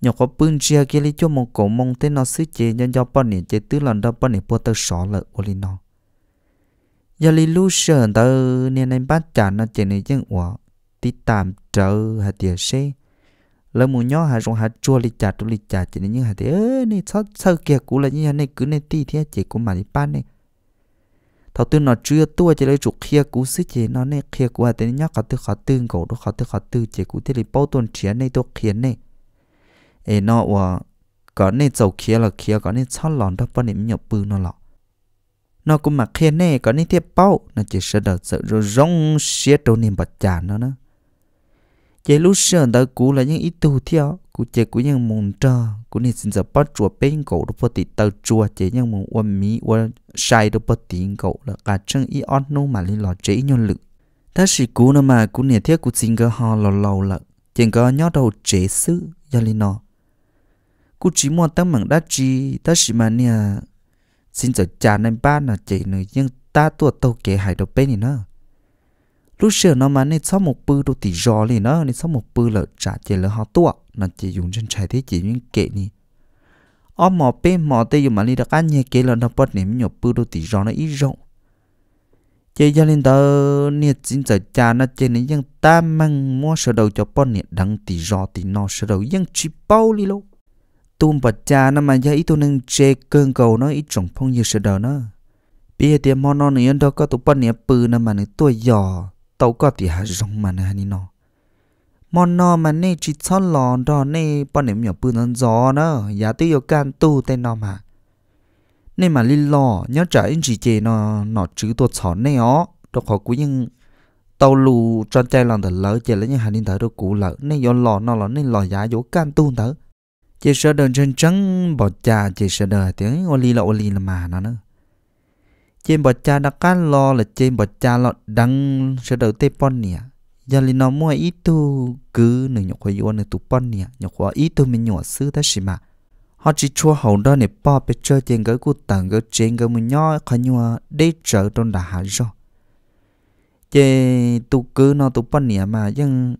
nhỏ có bưng chia kia lý cho một cổ mong tên nọ xứ chê nhân do bọn nếu chê tứ lần đó bọn nếu bố tơ sọ lợ ô lý nọ giờ lý lưu sờ tờ nên anh bắt chả nọ chê này chân ủa tí tạm trở hà tiền xe lỡ mù nhỏ hà rong hà chua lì chả tu lì chả chỉ nên như hà thế ơi này sao sao kia cũ là như thế này cứ này tí thế chỉ cũng mà đi ban này thọ tư nó chưa tua chỉ lấy chụp kia cú xí chỉ nó nè kia cú hạt tên nhóc khát tư khát tư cổ đó khát tư khát tư chế cú thế là bao tuần chiến này tôi kia này ấy nó và có nè dầu kia là kia có nè chót lòn đó bao niệm nhập bự nó lọ nó cũng mặc kia này có nè thiệp bao nó chỉ sợ đợt sợ rồi rong xé trâu niệm bạch chả nó nữa chế lúc sơn đã cú là những ít tu theo cú chế cú những mùng trơ cú nên xin giờ bắt chùa bên cổ đó bắt tì tàu chùa chế những mùng uôn mỹ uôn sai đó bắt tì cổ là cả chân ít on nô mà lên lò chế nhân lực ta sĩ cú nữa mà cú nên thiết cú xin cơ ho lò lâu lợ chừng có nhớ đầu chế sư gia lên nó cú chỉ mua tấm mảng đá chi ta sĩ mà nè xin giờ cha nên ba là chế nữa nhưng ta tua tàu kế hải đầu bên này nữa lúc xưa nó mà nên sáu một bự đồ tỷ giò liền nó nên sáu một bự là trả tiền là họ tua nó chỉ dùng chân trái thế chỉ những kệ nè ông mò bên mò tây dùng mà đi đặt ăn nhẹ kệ là nó bắt niệm nhổ bự đồ tỷ giò nó ít rộng chơi gia đình tớ niệm chính giờ cha nó chơi nên dân ta mang mua sơ đầu cho bọn niệm đăng tỷ giò tỷ nó sơ đầu dân chỉ bao li lâu tuôn bật cha nó mà giờ ít tôi nâng chơi cơn cầu nó ít trồng phong như sơ đầu nó bây giờ tiền món nó niệm đâu, có tụ bọn nhiệt bự nó mà nữa tuổi giò tàu có thì hà rong mà nè anh nó món nó mà nè chỉ cho lò đó nè bọn em nhỏ bự nó gió nữa, giá tiêu yêu can tu tên nó mà nè mà lì lò nhớ trả anh chị chị nó nó chữ tôi chó nè ó đó khó cú nhưng tàu lù cho chạy lòng thật lỡ chạy lấy những hà ninh thở đồ cũ lỡ nè do lò nó lò nè lò giá vô can tu thở chỉ sợ đơn chân trắng bỏ cha chỉ sợ đời tiếng ô li lò ô li là mà nó nữa trên bờ cha đã cá lo là trên bờ cha lo đăng sẽ đầu tê pon nè giờ li nó mua ít tu cứ nửa nhọc quá yêu nửa tu pon nè nhọc quá ít tu mình nhọ sư ta xí mà họ chỉ chua hậu đó nè bỏ bê chơi trên cái cụ tặng cái trên cái mình nhỏ khó nhua để trở trong đà hạ rồi chế tu cứ nó tu pon nè mà nhưng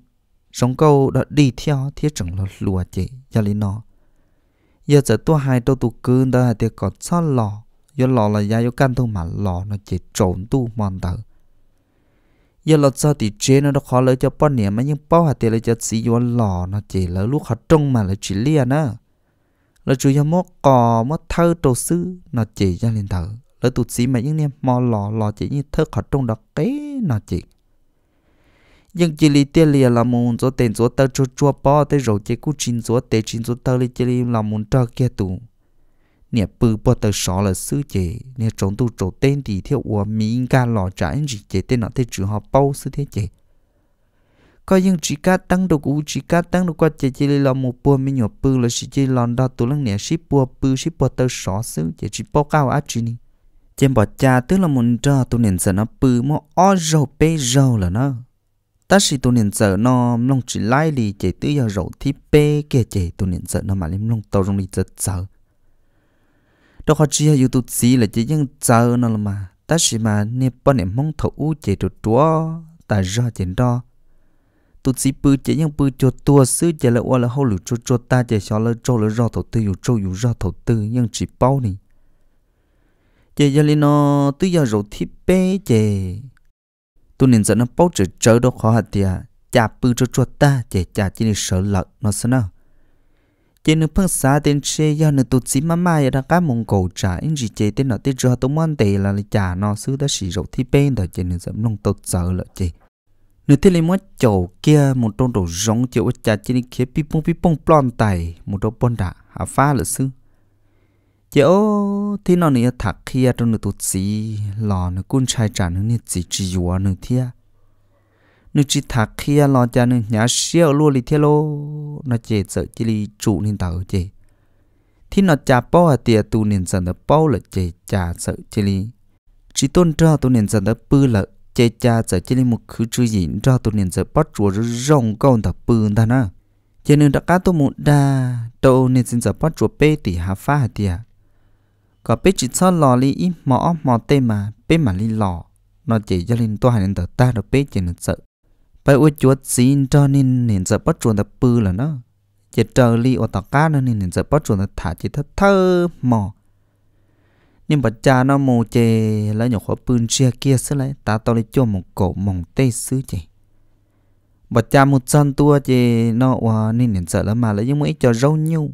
sống câu đã đi theo thiết chẳng lo lùa chế giờ li nó giờ giờ tu hai tu tu cứ đó là tiệc còn sao lò yo lọ là ya yo can tu mà lo nó chỉ trộn tu mòn tờ giờ lọt sao thì chế nó khó lấy cho bao niệm mà nhưng bao hạt thì lấy cho xí yo lo nó chỉ là lúc họ trông mà là chỉ lia nữa là chủ yếu mốt cò mốt thơ trầu sư nó chỉ cho lên thở là tụt xí mà những niệm mò lo lo chỉ như thơ họ trông đó cái nó chỉ nhưng chỉ lý tiền lìa là muốn cho tiền cho tao cho cho bao tới rồi chỉ cú chín cho tiền chín cho tao lý chỉ là muốn cho kia tụ nè bự bơ tờ sọ là sư chế nè trốn tu trổ tên thì theo ủa mình ca lò trả anh gì chế tên nó thế chữ họ bao sư thế chế có những chỉ cá tăng độ cũ chỉ cá tăng độ qua chế chế là một bùa mình nhỏ bự là chỉ chế lòn đó tu lăng nè chỉ bùa bự chỉ bùa tờ sọ sư chế chỉ bao cao á chỉ nè chế bỏ cha tức là muốn cho tu nền giờ nó bự mà o rầu bê rầu là nó ta chỉ tu nền giờ nó lông chỉ lai lì chế tự giờ rầu thì bê kia chế tu nền giờ nó mà lên lông tàu trong lì giờ giờ đó họ chỉ youtube chỉ là chỉ những giờ nó là mà ta chỉ mà nè bọn em mong thấu u chỉ đồ chúa ta ra chuyện đó tụt chỉ bự chỉ những bự cho tua sư chỉ là qua là hậu lửa cho cho ta chỉ cho là cho là ra thổ tư dù cho dù ra thổ tư nhưng chỉ bao này chỉ giờ lên nó tư giờ rồi thì bé chỉ tụi nên giờ nó bao chữ chơi đó khó hạt tiệt à. chả bự cho cho ta chỉ chả chỉ là sợ lợn nó sao chế nữ phân xa tên chế do nữ tụt xí má mai ra cá mông cổ trả anh gì chế tên nó tên cho tôi muốn tệ là trả nó xứ đã sử dụng thì bên đó chế nên dẫm lông tụt sợ là chế nữ thế lấy mất chầu kia một trong đồ rong chầu chả chế đi khía pi pong pi pong plon tài một đồ bon đã hạ phá là xứ chế ô thì nó nữa thạc kia trong nữ tụt xí lò nữ cuốn trai trả nữ nít gì chỉ dùa nữ thiệt nu chỉ thà kia lo cha nu nhả xíu luôn lì thế lô nó chỉ sợ chỉ lì trụ nên tàu chỉ thì nó cha bao à tiệt tu nên dần được bao là chỉ cha sợ chỉ lì chỉ tôn cho tu nên dần được bự là chỉ cha sợ chỉ lì một khứ chú gì cho tu nên dần bắt chúa rong con tập bự ta na chỉ nên đặc cá tu một đa đâu nên xin dần bắt chúa bê tỷ hà pha hà tiệt có bê chỉ sợ lò lì ít mỏ mỏ tê mà bê mà lì lò nó chỉ cho nên toa hành tờ ta được bê chỉ nên sợ bây ôi chúa xin cho nên nên giờ bắt chuột tập bư là nó chỉ chờ lý ở tàu cá nên nên giờ bắt chuột tập thả chỉ thất thơ mò nên bà cha nó mù chè lấy nhọc khó bươn chia kia xứ lấy ta tao lấy cho một cổ mỏng tê xứ chè bà cha một chân tua chè nó và nên nên sợ là mà lấy những mấy cho râu nhiêu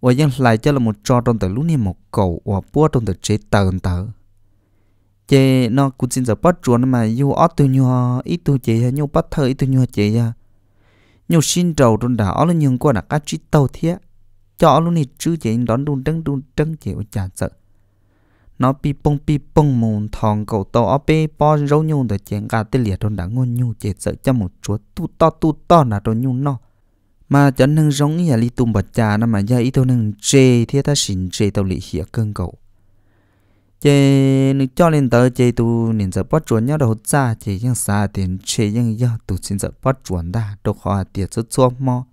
và dân lại cho là một trò trong từ lúc này một cổ và búa trong từ chế tờn tờ, tờ chế nó cũng xin giờ bắt chuột mà yêu ớt từ nhau ít từ chế hay nhau bắt thở ít từ nhau chế à nhau xin trầu đun đảo lên nhưng qua đã cá chít tàu thế cho luôn thì chứ chế đón đun đăng đun đăng chế ôi chả sợ nó pi bông pi bông mồm thòng cầu tàu ở bê po râu nhau để chế cả tê liệt đun đảo ngon nhau chế sợ cho một chuột tu to tu to là đun nhau nó mà chẳng nâng giống như là li tùm bật trà nó mà ra ít thôi nâng chế thế ta xin chế tàu lì hiệp cơn cầu chế nếu cho nên tới chế tu nên giờ bắt chuẩn nhau đầu ra chế những xa tiền chế những giờ tu xin giờ bắt chuẩn đã đồ họ tiền rất cho mò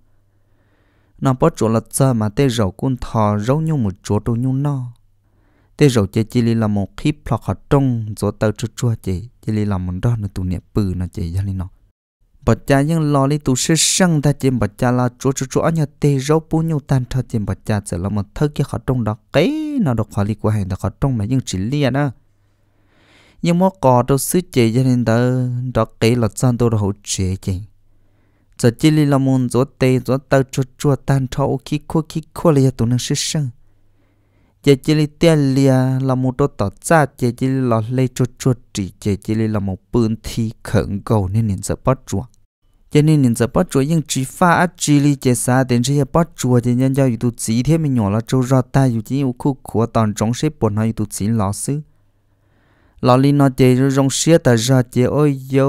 nó bắt chuẩn là giờ mà tê rầu cũng thò râu như một chỗ đồ nhung nó tê rầu chế chỉ là một khi plot họ trong chỗ tàu chua chua chế chỉ là một đó nó tu niệm bự nó chế cho nó bà cha nhưng lo đi tu sẽ sang ta chỉ bà cha là chúa chúa chúa nhà tê rau bu nhau tan thao chỉ bà cha sẽ là một thơ kia khó trong đó cái nào được khó lý của hàng đó khó trong mà nhưng chỉ liền á nhưng mà có đâu sư chị cho nên đó đó cái là sang tôi hỗ trợ chị giờ chỉ li là muốn chúa tê chúa tơ chúa chúa tan thao khi khua khi khua là tụi nó sẽ sang giờ chỉ li tiền liền là một đôi tỏ ra giờ chỉ là lấy chúa chúa chỉ giờ chỉ li là một bươn thi khẩn cầu nên nên sợ bắt chuột cho nên nhìn giờ bắt chuột nhưng chỉ pha át chỉ li chế xa đến chỉ bắt chuột thì nhân giao tụ chỉ thế mình nhỏ là trâu ra ta dù chỉ yêu khu của toàn trong sẽ bọn nó tụ chỉ lão sư. Lão li nói chế rồi rong xía ta ra chế ôi yo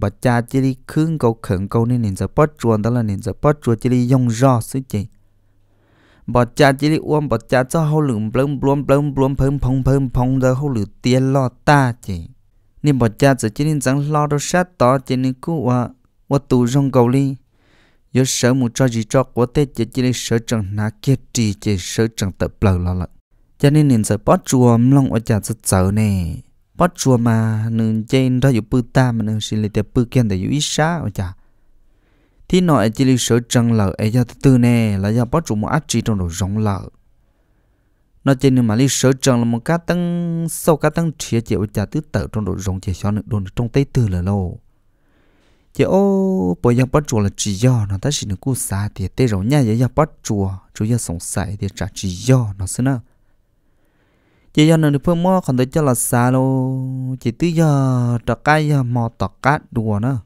bà cha chỉ li khương cầu khẩn cầu nên nhìn giờ bắt chuột đó là nhìn giờ bắt chuột chỉ li dòng ra xứ chế bà cha chỉ li uom bà cha cho hậu lửng blum blum blum blum phồng phồng phồng phồng giờ hậu lửng tiền lọ ta chế nên bà cha chỉ nên rằng lo đâu sát to chỉ nên cứ à 我赌上高哩，有什么着急着我得姐姐的手掌拿给姐姐手掌的不了了，家里人在把桌唔让我家子走呢，把桌嘛，能见到有不大嘛，能是里头不见的有一啥我家。thì nó ấy chỉ là sở trăng lợ ấy do từ nè là do bắt chủ một áp trì trong đồ rộng lợ nó chỉ nên mà lý sở trăng là cá tăng sau cá tăng chia chịu trả tứ tợ trong đồ rộng chỉ cho được đồn trong tay từ là giờ ô bây giờ bắt chuột là chỉ do nó ta chỉ được cú xa thì tê rồi nha giờ bắt chuột chú giờ sống sài thì trả chỉ do nó xin nào chỉ do nó được phơi mò còn tới cho là xa lô chỉ tư giờ tọt cái giờ mò tọt cá đùa nữa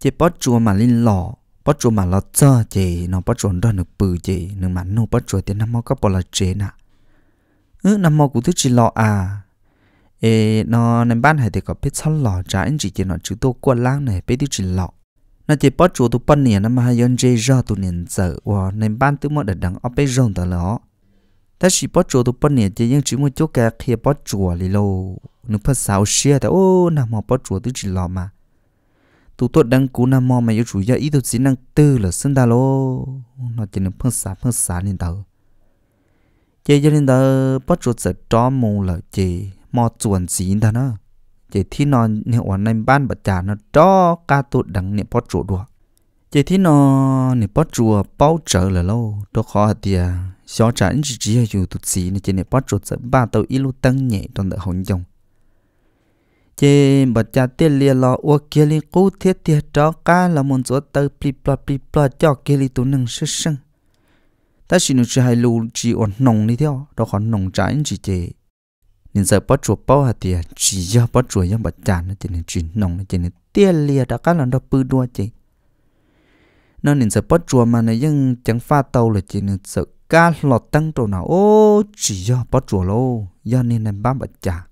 chỉ bắt chuột mà lên lò bắt chuột mà lò cho chỉ nó bắt chuột đó nó bự chỉ nó mà nó bắt chuột thì nó mò các bò là chế nè ừ nó mò cũng thứ chỉ lò à ê nó nên ban hay thì có biết sáu lọ trả anh chỉ chỉ nó chữ tô qua lang này biết tiêu chỉ lọ nó chỉ bắt chuột tụ bắn nè nó mà hay dân chơi ra tụ nền sợ và nên ban tụ mọi đợt đằng ở bên rồng tờ lọ ta chỉ bắt chuột tụ bắn nè chỉ những chữ một chỗ kẹt khi bắt chuột lì lô nó phát sáu xe thì ô nằm mà bắt chuột tụ chỉ lọ mà tụ tôi đang cú nằm mò mà yêu chủ gia ý tụ chỉ năng tư là sinh ta lô nó chỉ nên phân xả phân xả nền tờ chỉ cho nên tờ bắt chuột sẽ đó mù là chỉ mò chuẩn gì đó nó chỉ thi nó nhiều ở này ban bạch trả nó cho ca tụt đằng nè, bót chùa đùa chỉ thi nó nè bót chùa bao trở là lâu đó khó thì xóa trả anh chỉ chỉ dù tụt gì nên chỉ niệm bót chùa sẽ ba tàu ilu tăng nhẹ trong đợt hồng dòng chỉ bạch trả tiền liền lo ô kia liền cố thiết thiệt cho ca là muốn chỗ tàu pli pla pli pla cho kia liền tụi nâng sưng sưng ta chỉ nói chỉ hai lù chỉ ổn nồng đi theo đó khó nồng trả anh chỉ chỉ nên giờ bắt chuột bao hạt tiền chỉ do bắt chuột giống bắt chán nó chỉ nên chuyển nông nó chỉ nên tiền liền đã các lần đó bự đua chỉ nó nên giờ bắt chuột mà chẳng pha tàu là chỉ nên sợ cá lọt tăng trâu nào ô chỉ do bắt chuột lô do nên làm ba bắt chả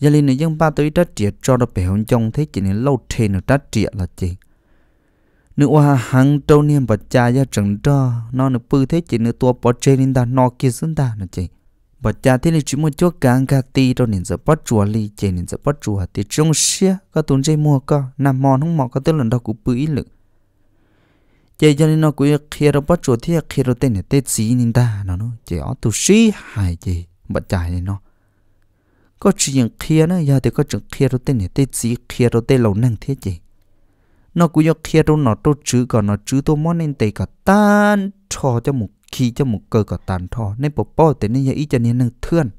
giờ liền này dân ba tới đất triệt cho nó bể hồng trong thế chỉ nên lâu thề nó đất triệt là chỉ nếu hoa hàng trâu niên bắt chả do chẳng cho nó nó bự thế chỉ nên tua bắt trên nên ta nó kia xuống ta nó chỉ bà cha thế này chỉ một chút càng cả tì cho nên giờ bắt chùa li chơi nên giờ bắt chùa thì trong xe có tuần chơi mua có nằm mòn không mòn có tới lần đầu cũng bự lực chơi cho nên nó cũng khi rồi bắt chùa thì khi rồi tên này tên gì nên ta nó nó chơi ở tu sĩ hay chơi bà cha nên nó có chuyện kia nó giờ thì có chuyện kia rồi tên này tên gì kia rồi tên lâu năng thế chơi nó cũng giờ kia rồi nó tôi chữ còn nó chữ tôi muốn nên tay cả tan cho cho một khi cho một cơ có tàn thọ nên bộ bò tên nên dạy cho nên nâng thương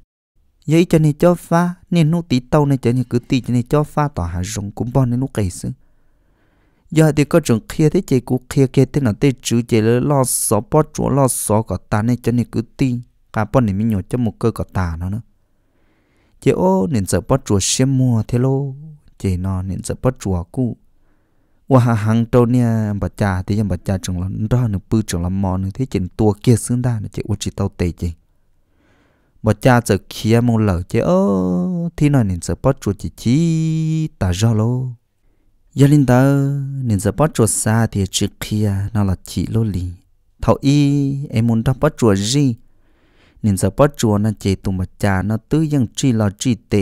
dạy cho nên cho pha nên nụ tí tàu nên cho nên cứ tí cho nên cho pha tỏ hà rồng cũng bò nên nụ cây sư giờ thì có trường kia thế chị cũng kia kia thế nào thế chữ chị là sợ bò chúa lo sợ có tàn nên cho nên cứ tí cả bò nên mình nhổ cho một cơ có tàn nó nữa chị nên sợ bò chúa xem mua thế lô chị nó nên sợ bò chúa cụ ว่าหังโตเนี่ยบัจจาที่ยังบัจจาจงละร้อนหนึ่งปื้จงละมอหนึ่งที่จนตัวเกียซึ่งได้นะเจ้าจิตเตาเตจิบัจจาจะเคียมูเหล่าเจ้าที่นั่นเนี่ยจะป้อจุจิจีตาจอโลยาลินเตอร์เนี่ยจะป้อจุซาที่จะเคียนั่นละจิโลลีเท่าอีไอ้มุนทับป้อจุจีเนี่ยจะป้อจุนั่นเจตุบัจจานั่นตื้อยังจีลอจีเต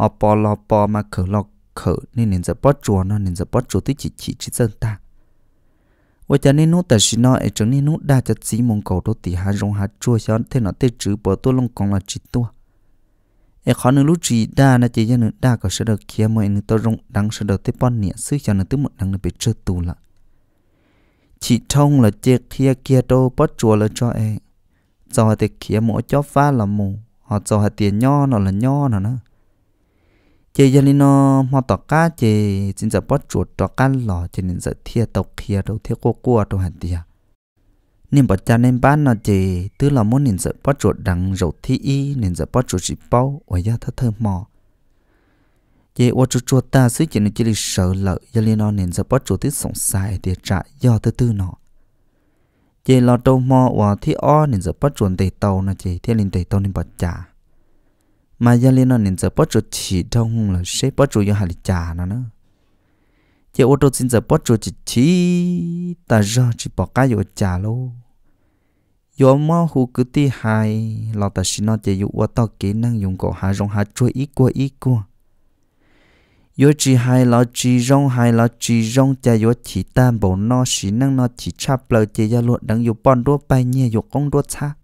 họ ปอลอปอมาเขอลอก khở nên nên giờ bắt chùa nó nên giờ bắt chùa tới chỉ chỉ chỉ dân ta vậy cho nên nút ta xin nó ở trong nên nút đa cho chỉ mong cầu đôi thì hà rong hà chua cho thế nó tê chữ bỏ tôi long còn là chỉ tua Ở khó nữa lúc chỉ đa nó chỉ cho nữa đa có sự được kia mọi người tôi rong đắng sự được tới bọn nhẹ sức cho nên tôi một đằng nó bị chơi tù là chỉ thông là chê kia kia đô bắt chùa là cho ấy cho thì kia mỗi cho pha là mù họ cho tiền nho nó là nho nó nữa chị giờ nó mà tọt cá chị chính giờ bắt chuột tọt cá lò chị nên giờ thia tộc kia đâu thia cua cua đâu hẳn tiệt nên bắt cha nên bán nó chị tức là muốn nên giờ bắt chuột đằng rượu thi y nên giờ bắt chuột chỉ bao ở gia thơ thơ mò chị ô chuột chuột ta suy chị nên chỉ sợ lợ giờ nó nên giờ bắt chuột tiếp sống sai để trả do thứ tư nó chị lo đâu mò và thi o nên giờ bắt chuột để tàu nó chị thiên linh để tàu nên bắt cha mà gia liên nó nên giờ bắt chuột chỉ đông là sẽ bắt chuột yêu hà lịch trà nó nữa chỉ ô tô xin giờ bắt chuột chỉ chỉ ta ra chỉ bỏ cái yêu trà lô yêu mà hú cứ ti hai là ta xin nó chỉ yêu ô tô kỹ năng dùng cổ hà rong hà chuột ít qua ít qua yêu chỉ hai là chỉ rong hai là chỉ rong cha yêu chỉ tam bộ nó xin năng nó chỉ chắp lời chỉ gia luận đang yêu bọn đua bay nhẹ yêu con đua xa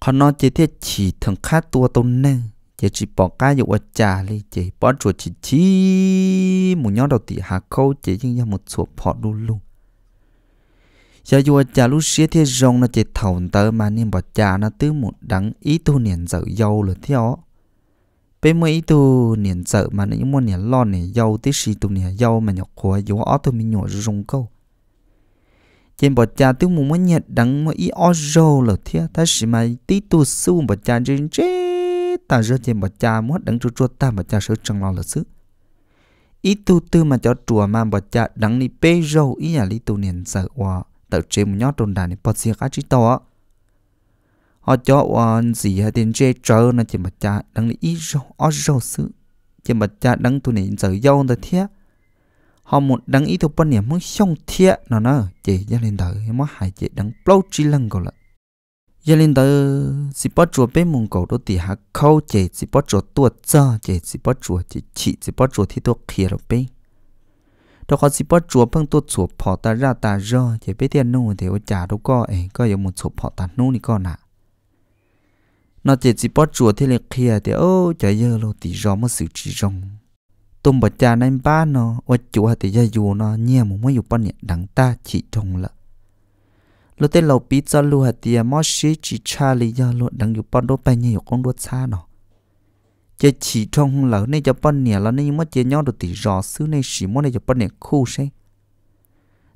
còn nó chỉ thiết chỉ thằng khác tua tôn năng chỉ chỉ bỏ cái dụ vật trà li chỉ bỏ chuột chỉ chỉ một nhóm đầu tỷ hạ câu chỉ nhưng ra một số bỏ luôn luôn giờ dụ vật trà lúc xía thế rong nó chỉ thầu tơ mà nên bỏ trà nó tứ một đắng ý tu niệm dở dâu rồi theo bên mấy ý tu niệm dở mà những muốn niệm lo niệm dâu tới xì tu niệm dâu mà nhọc khóa dụ ở tu mình nhọ rong câu trên bờ cha tiếng mù mới nhận đắng mà ý ô rô là thia ta chỉ mà tí tu su bờ cha trên trên ta rơ chê bà cha muốn đắng chua chua ta bà cha sớ chẳng lo là xứ ý tu tư mà cho chùa mà bà cha đắng ni bê râu ý nhà lý tu niên sợ hòa tạo chế một nhót trồn đà ni bà xìa khá trí to á họ cho hoàn gì hay tiền chê trơ nó chê bà cha đắng ni ý râu ó râu xứ chê bà cha đắng tu niên sợ dâu ta thiết họ muốn đắng ý tu bà niệm muốn xong thiết nó nó chê ra lên đời mà hại chê đắng plâu trí lăng cầu lại ยันลินเตอสิปอจัวเป็นมงกอตัวตีหาเข้าเจสิปอจัวตัวจ้าเจสิปอจัวจิฉิสิปอจัวที่ตัวเขียรเป็นตัวเขาสิปอจัวเพิ่งตัวสวบพอตาราตาจอเจไปเทียนนู่นเดี๋ยวจ่าทุกก็เองก็ยังมุดสวบพอตานู่นนี่ก็น่ะนอเจสิปอจัวที่เล็กเขียเดี๋ยวจะเยอะเราตีรอมาสื่อจีจงตุ้มบัจจานในบ้านเนาะวัดจัวแต่ยาอยู่เนาะเนี่ยมึงไม่อยู่ปนเนี่ยดังตาฉีจงละ lúc tên lầu bí cho lưu hạt tiề mò xí chỉ cha lý do lộ đằng dụ bọn đô bay nhiều con đốt cha nó, chơi chỉ trong hung lỡ này cho bọn nè là này mất chơi nhau được tỷ rõ xứ này chỉ muốn này cho bọn nhảy khu xe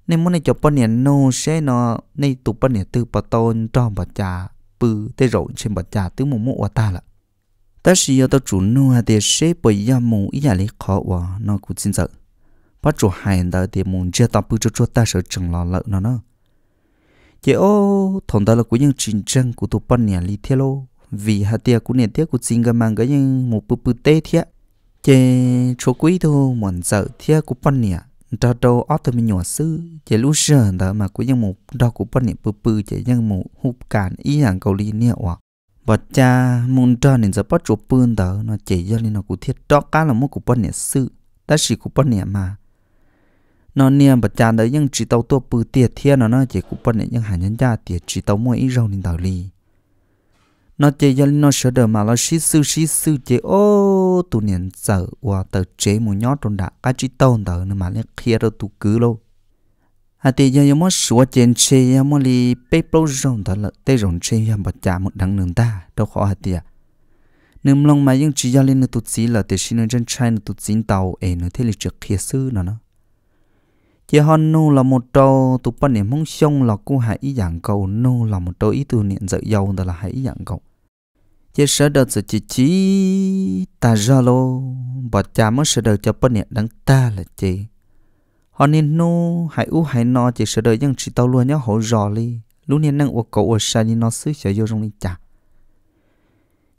nên muốn này cho bọn nhảy nô xe nó này tụ bọn nhảy từ bọn tôn trong bọn trà bự tê rộn trên bọn trà tứ mù mộ của ta là ta chỉ yêu tao chủ nô hạt tiề xe bởi do mù ý nhà lý khó quá nó cũng xin sợ bắt chủ hài đó thì muốn chơi tao bự cho cho ta sợ chừng lo lợ nó nó chế ô thằng ta là của những trình trang của tụi bạn nhà li thế lo vì hạt tiệt của nền tiết của chính cái mang cái những một bự bự tê thế chế chỗ quý thôi mòn sợ thế của bạn nhà đó đâu ở tụi mình nhỏ sư chế lúc xưa đó mà của những một đó của bạn nhà bự bự chế những một hụp cản ý hàng cầu li nè hoặc và cha muốn cho nên giờ bắt chụp bươn đó nó chạy ra nên nó cũng thiết đó cá là một của bạn nhà sư ta chỉ của bạn nhà mà nó niệm bật chán đấy nhưng chỉ tàu tua bự tiệt thiên nó nó chỉ cũng bận đấy nhưng hàn nhân gia tiệt chỉ tàu mua ít rau nên tàu lì nó chế cho nó sợ đỡ mà nó xí sư xí sư chế ô tụ niệm sợ qua tờ chế một nhót trong đã cái chỉ tàu tờ nó mà nó kia đâu tụ cứ lâu à thì giờ giờ mới sửa chén chế giờ mới đi bếp lâu rồng tờ là tê rồng chế giờ bật chán một đằng đường ta đâu khó à tiệt nếu lòng mà nhưng chỉ cho lên nó tụt xí là tiệt xin nó chân trai nó tụt xin tàu ấy nó thế là trước kia sư nó nó chỉ hòn nu là một trâu tụ bận niệm mong sông là cô hãy dạng cầu nu là một trâu ý từ niệm dạy dầu đó là hãy dạng cầu chỉ sợ đợt sự chỉ chỉ ta ra lô bỏ cha mất sợ đợt cho bận niệm đắng ta là chỉ họ nên nu hãy u hãy no chỉ sợ đợt nhưng chỉ tao luôn nhớ hổ rõ li lúc nên năng uộc cậu ở xa đi nó xứ sợ vô trong đi chả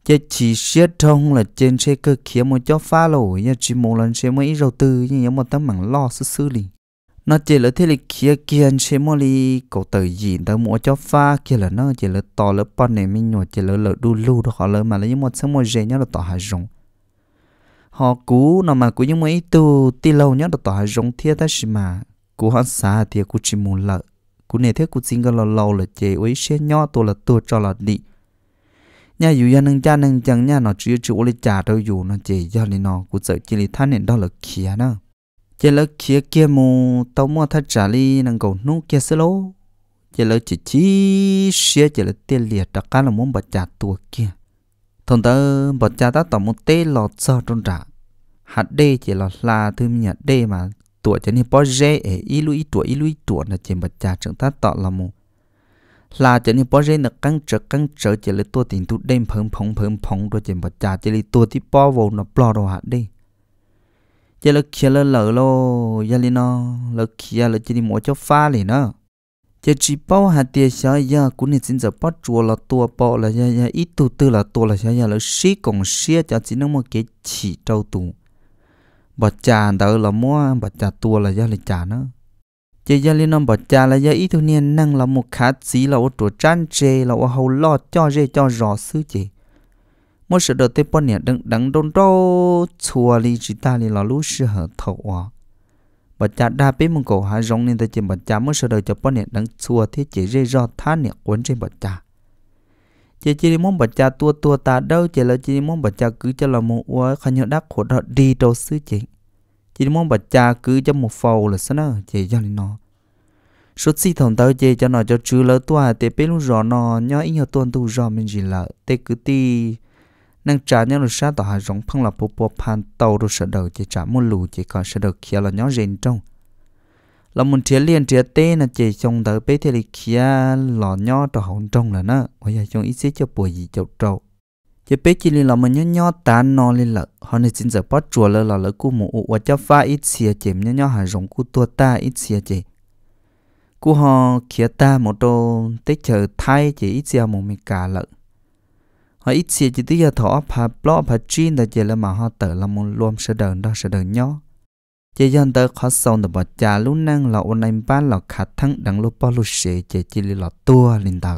chỉ chỉ xét thông là trên xe cơ kia một cho phá lỗ nhà chỉ một lần xe mấy đầu tư nhưng mà tấm mảng lo xứ xứ liền nó chỉ là thế là kia kia anh xem mà li cậu tự gì đâu mua cho pha kia là nó chỉ là to là bọn này mình nhồi chỉ là lợ đu lu đó họ lợ mà là những một số một dễ nhá là tỏ hại rồng họ cú nó mà cú những mấy tu ti lâu nhá là tỏ hại rồng thiệt ta xí mà cú hắn xa thì cú chỉ muốn lợ cú này thế cú xin cái lâu lâu là chế ấy xe nhỏ tu là tu cho là đi nhà dù nhà nâng cha nâng chẳng nhà nó chỉ chịu lấy trả đâu dù nó chế do nên nó cú sợ chỉ là thanh niên đó là kia nữa chỉ là kia kia mù tao mua thắt trả li nàng cầu nô kia xí lô chỉ là chỉ chỉ xía chỉ là tiền liệt đặc cá là muốn bật trả tua kia thằng tớ bật trả ta tao muốn tê lọt sợ trong trả hạt đê chỉ là là thứ nhật đê mà tuổi cho nên bỏ rễ ở ít lũy tuổi ít lũy tuổi là chỉ bật trả chúng ta tọt là mù là cho nên bỏ rễ là căng trở căng trở chỉ là tua tiền tu đêm phồng phồng phồng phồng rồi chỉ bật trả chỉ là tua thì bỏ vô nó bỏ đồ hạt đê giờ lỡ kia lỡ lỡ lo giờ li nó lỡ kia lỡ chỉ đi mua cho pha li nó giờ chỉ bao hạt tiền sao giờ cũng nên xin giờ bắt chùa là tua bỏ là giờ giờ ít tu tư là tua là sao giờ lỡ xí còn xí cho chỉ nó một cái chỉ trâu tù bà cha đỡ là mua bà cha tua là giờ là cha nó giờ giờ li nó bà cha là giờ ít tu niên năng là một khá chỉ là ô trụ chăn chê là ô hầu lo cho rê cho rõ sư chị mỗi sự đầu tiên bọn nhỉ đừng đừng đôn đô chùa li chỉ ta li là lú sư hở thầu à bà cha đa biết mông cổ hà rong nên ta chỉ bà cha mỗi sự đầu cho bọn nhỉ đừng chùa thì chỉ rơi do thá nhỉ quấn trên bà cha chỉ chỉ muốn bà cha tua tua ta đâu chỉ là chỉ muốn bà cha cứ cho là một uo khăn nhớ đắc khổ đó đi đâu xứ chị chỉ muốn bà cha cứ cho một phầu là sao nữa chỉ cho nó suốt si thòng tao chê cho nó cho chứ lỡ tua thì biết lúc rõ nó nhớ ít nhiều tuần tu rõ mình gì lỡ tê cứ ti nâng trả nhau được sát tỏ hà rong phong là bộ bộ pan tàu được sợ đầu chỉ trả mua lù chỉ còn sợ đầu kia là nhỏ rình trong là muốn chia liền chia tê là chỉ trông tới bế thế là kia là nhỏ tỏ hồng trong là nó bây giờ chúng ý sẽ cho bùi gì chậu trâu chỉ bế chỉ là mình nhỏ nhỏ tá no lên lợ họ nên xin giờ bắt chùa lợ là lỡ cú mù ụ và cho pha ít xìa chỉ nhỏ nhỏ hà rộng cú tua ta ít xìa chỉ cú họ kia ta một đồ tích chờ thay chỉ ít xìa một mình cả lợn họ ít xìa chỉ tí giờ thọ phà lo phà chin là chỉ là mà họ tự là muốn luôn sẽ đờn đó sẽ đờn nhó chỉ dân tới khó sâu được bỏ chả lúc năng là ôn anh bán là khả thắng đằng lúc bao lúc sẽ chỉ chỉ là tua lên tờ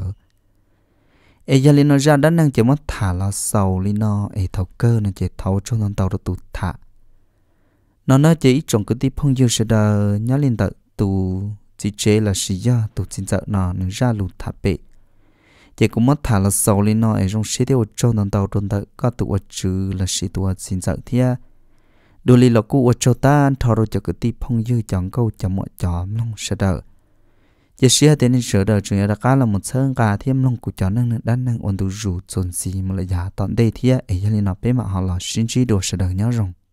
ấy giờ lên nó ra đã năng chỉ muốn thả là sầu lên nó ấy thầu cơ nên chỉ thầu trong lòng tàu đó tụt thả nó nói chỉ ít trong cái tí phong dư sẽ đờ nhó lên tờ tụ chỉ chế là sĩ do tụ chính sợ nó nên ra lụt thả bệ chỉ cũng mất thả là sầu lên nó ấy trong xí tiêu cho nằm tàu trôn tàu có tụ ở chữ là xí tụ xin sợ thia đồ lì là cú ở trâu ta thọ rồi cho cái ti phong dư chẳng câu cho mọi chó long sợ đỡ chỉ xí hạt nên sợ đỡ chuyện là cá là một sơn cá thêm long của chọn năng đan năng ổn đủ rủ trồn gì mà lại giả tận đây thia ấy cho nên nó bé mà họ là xin chỉ đồ sợ đỡ nhau rồng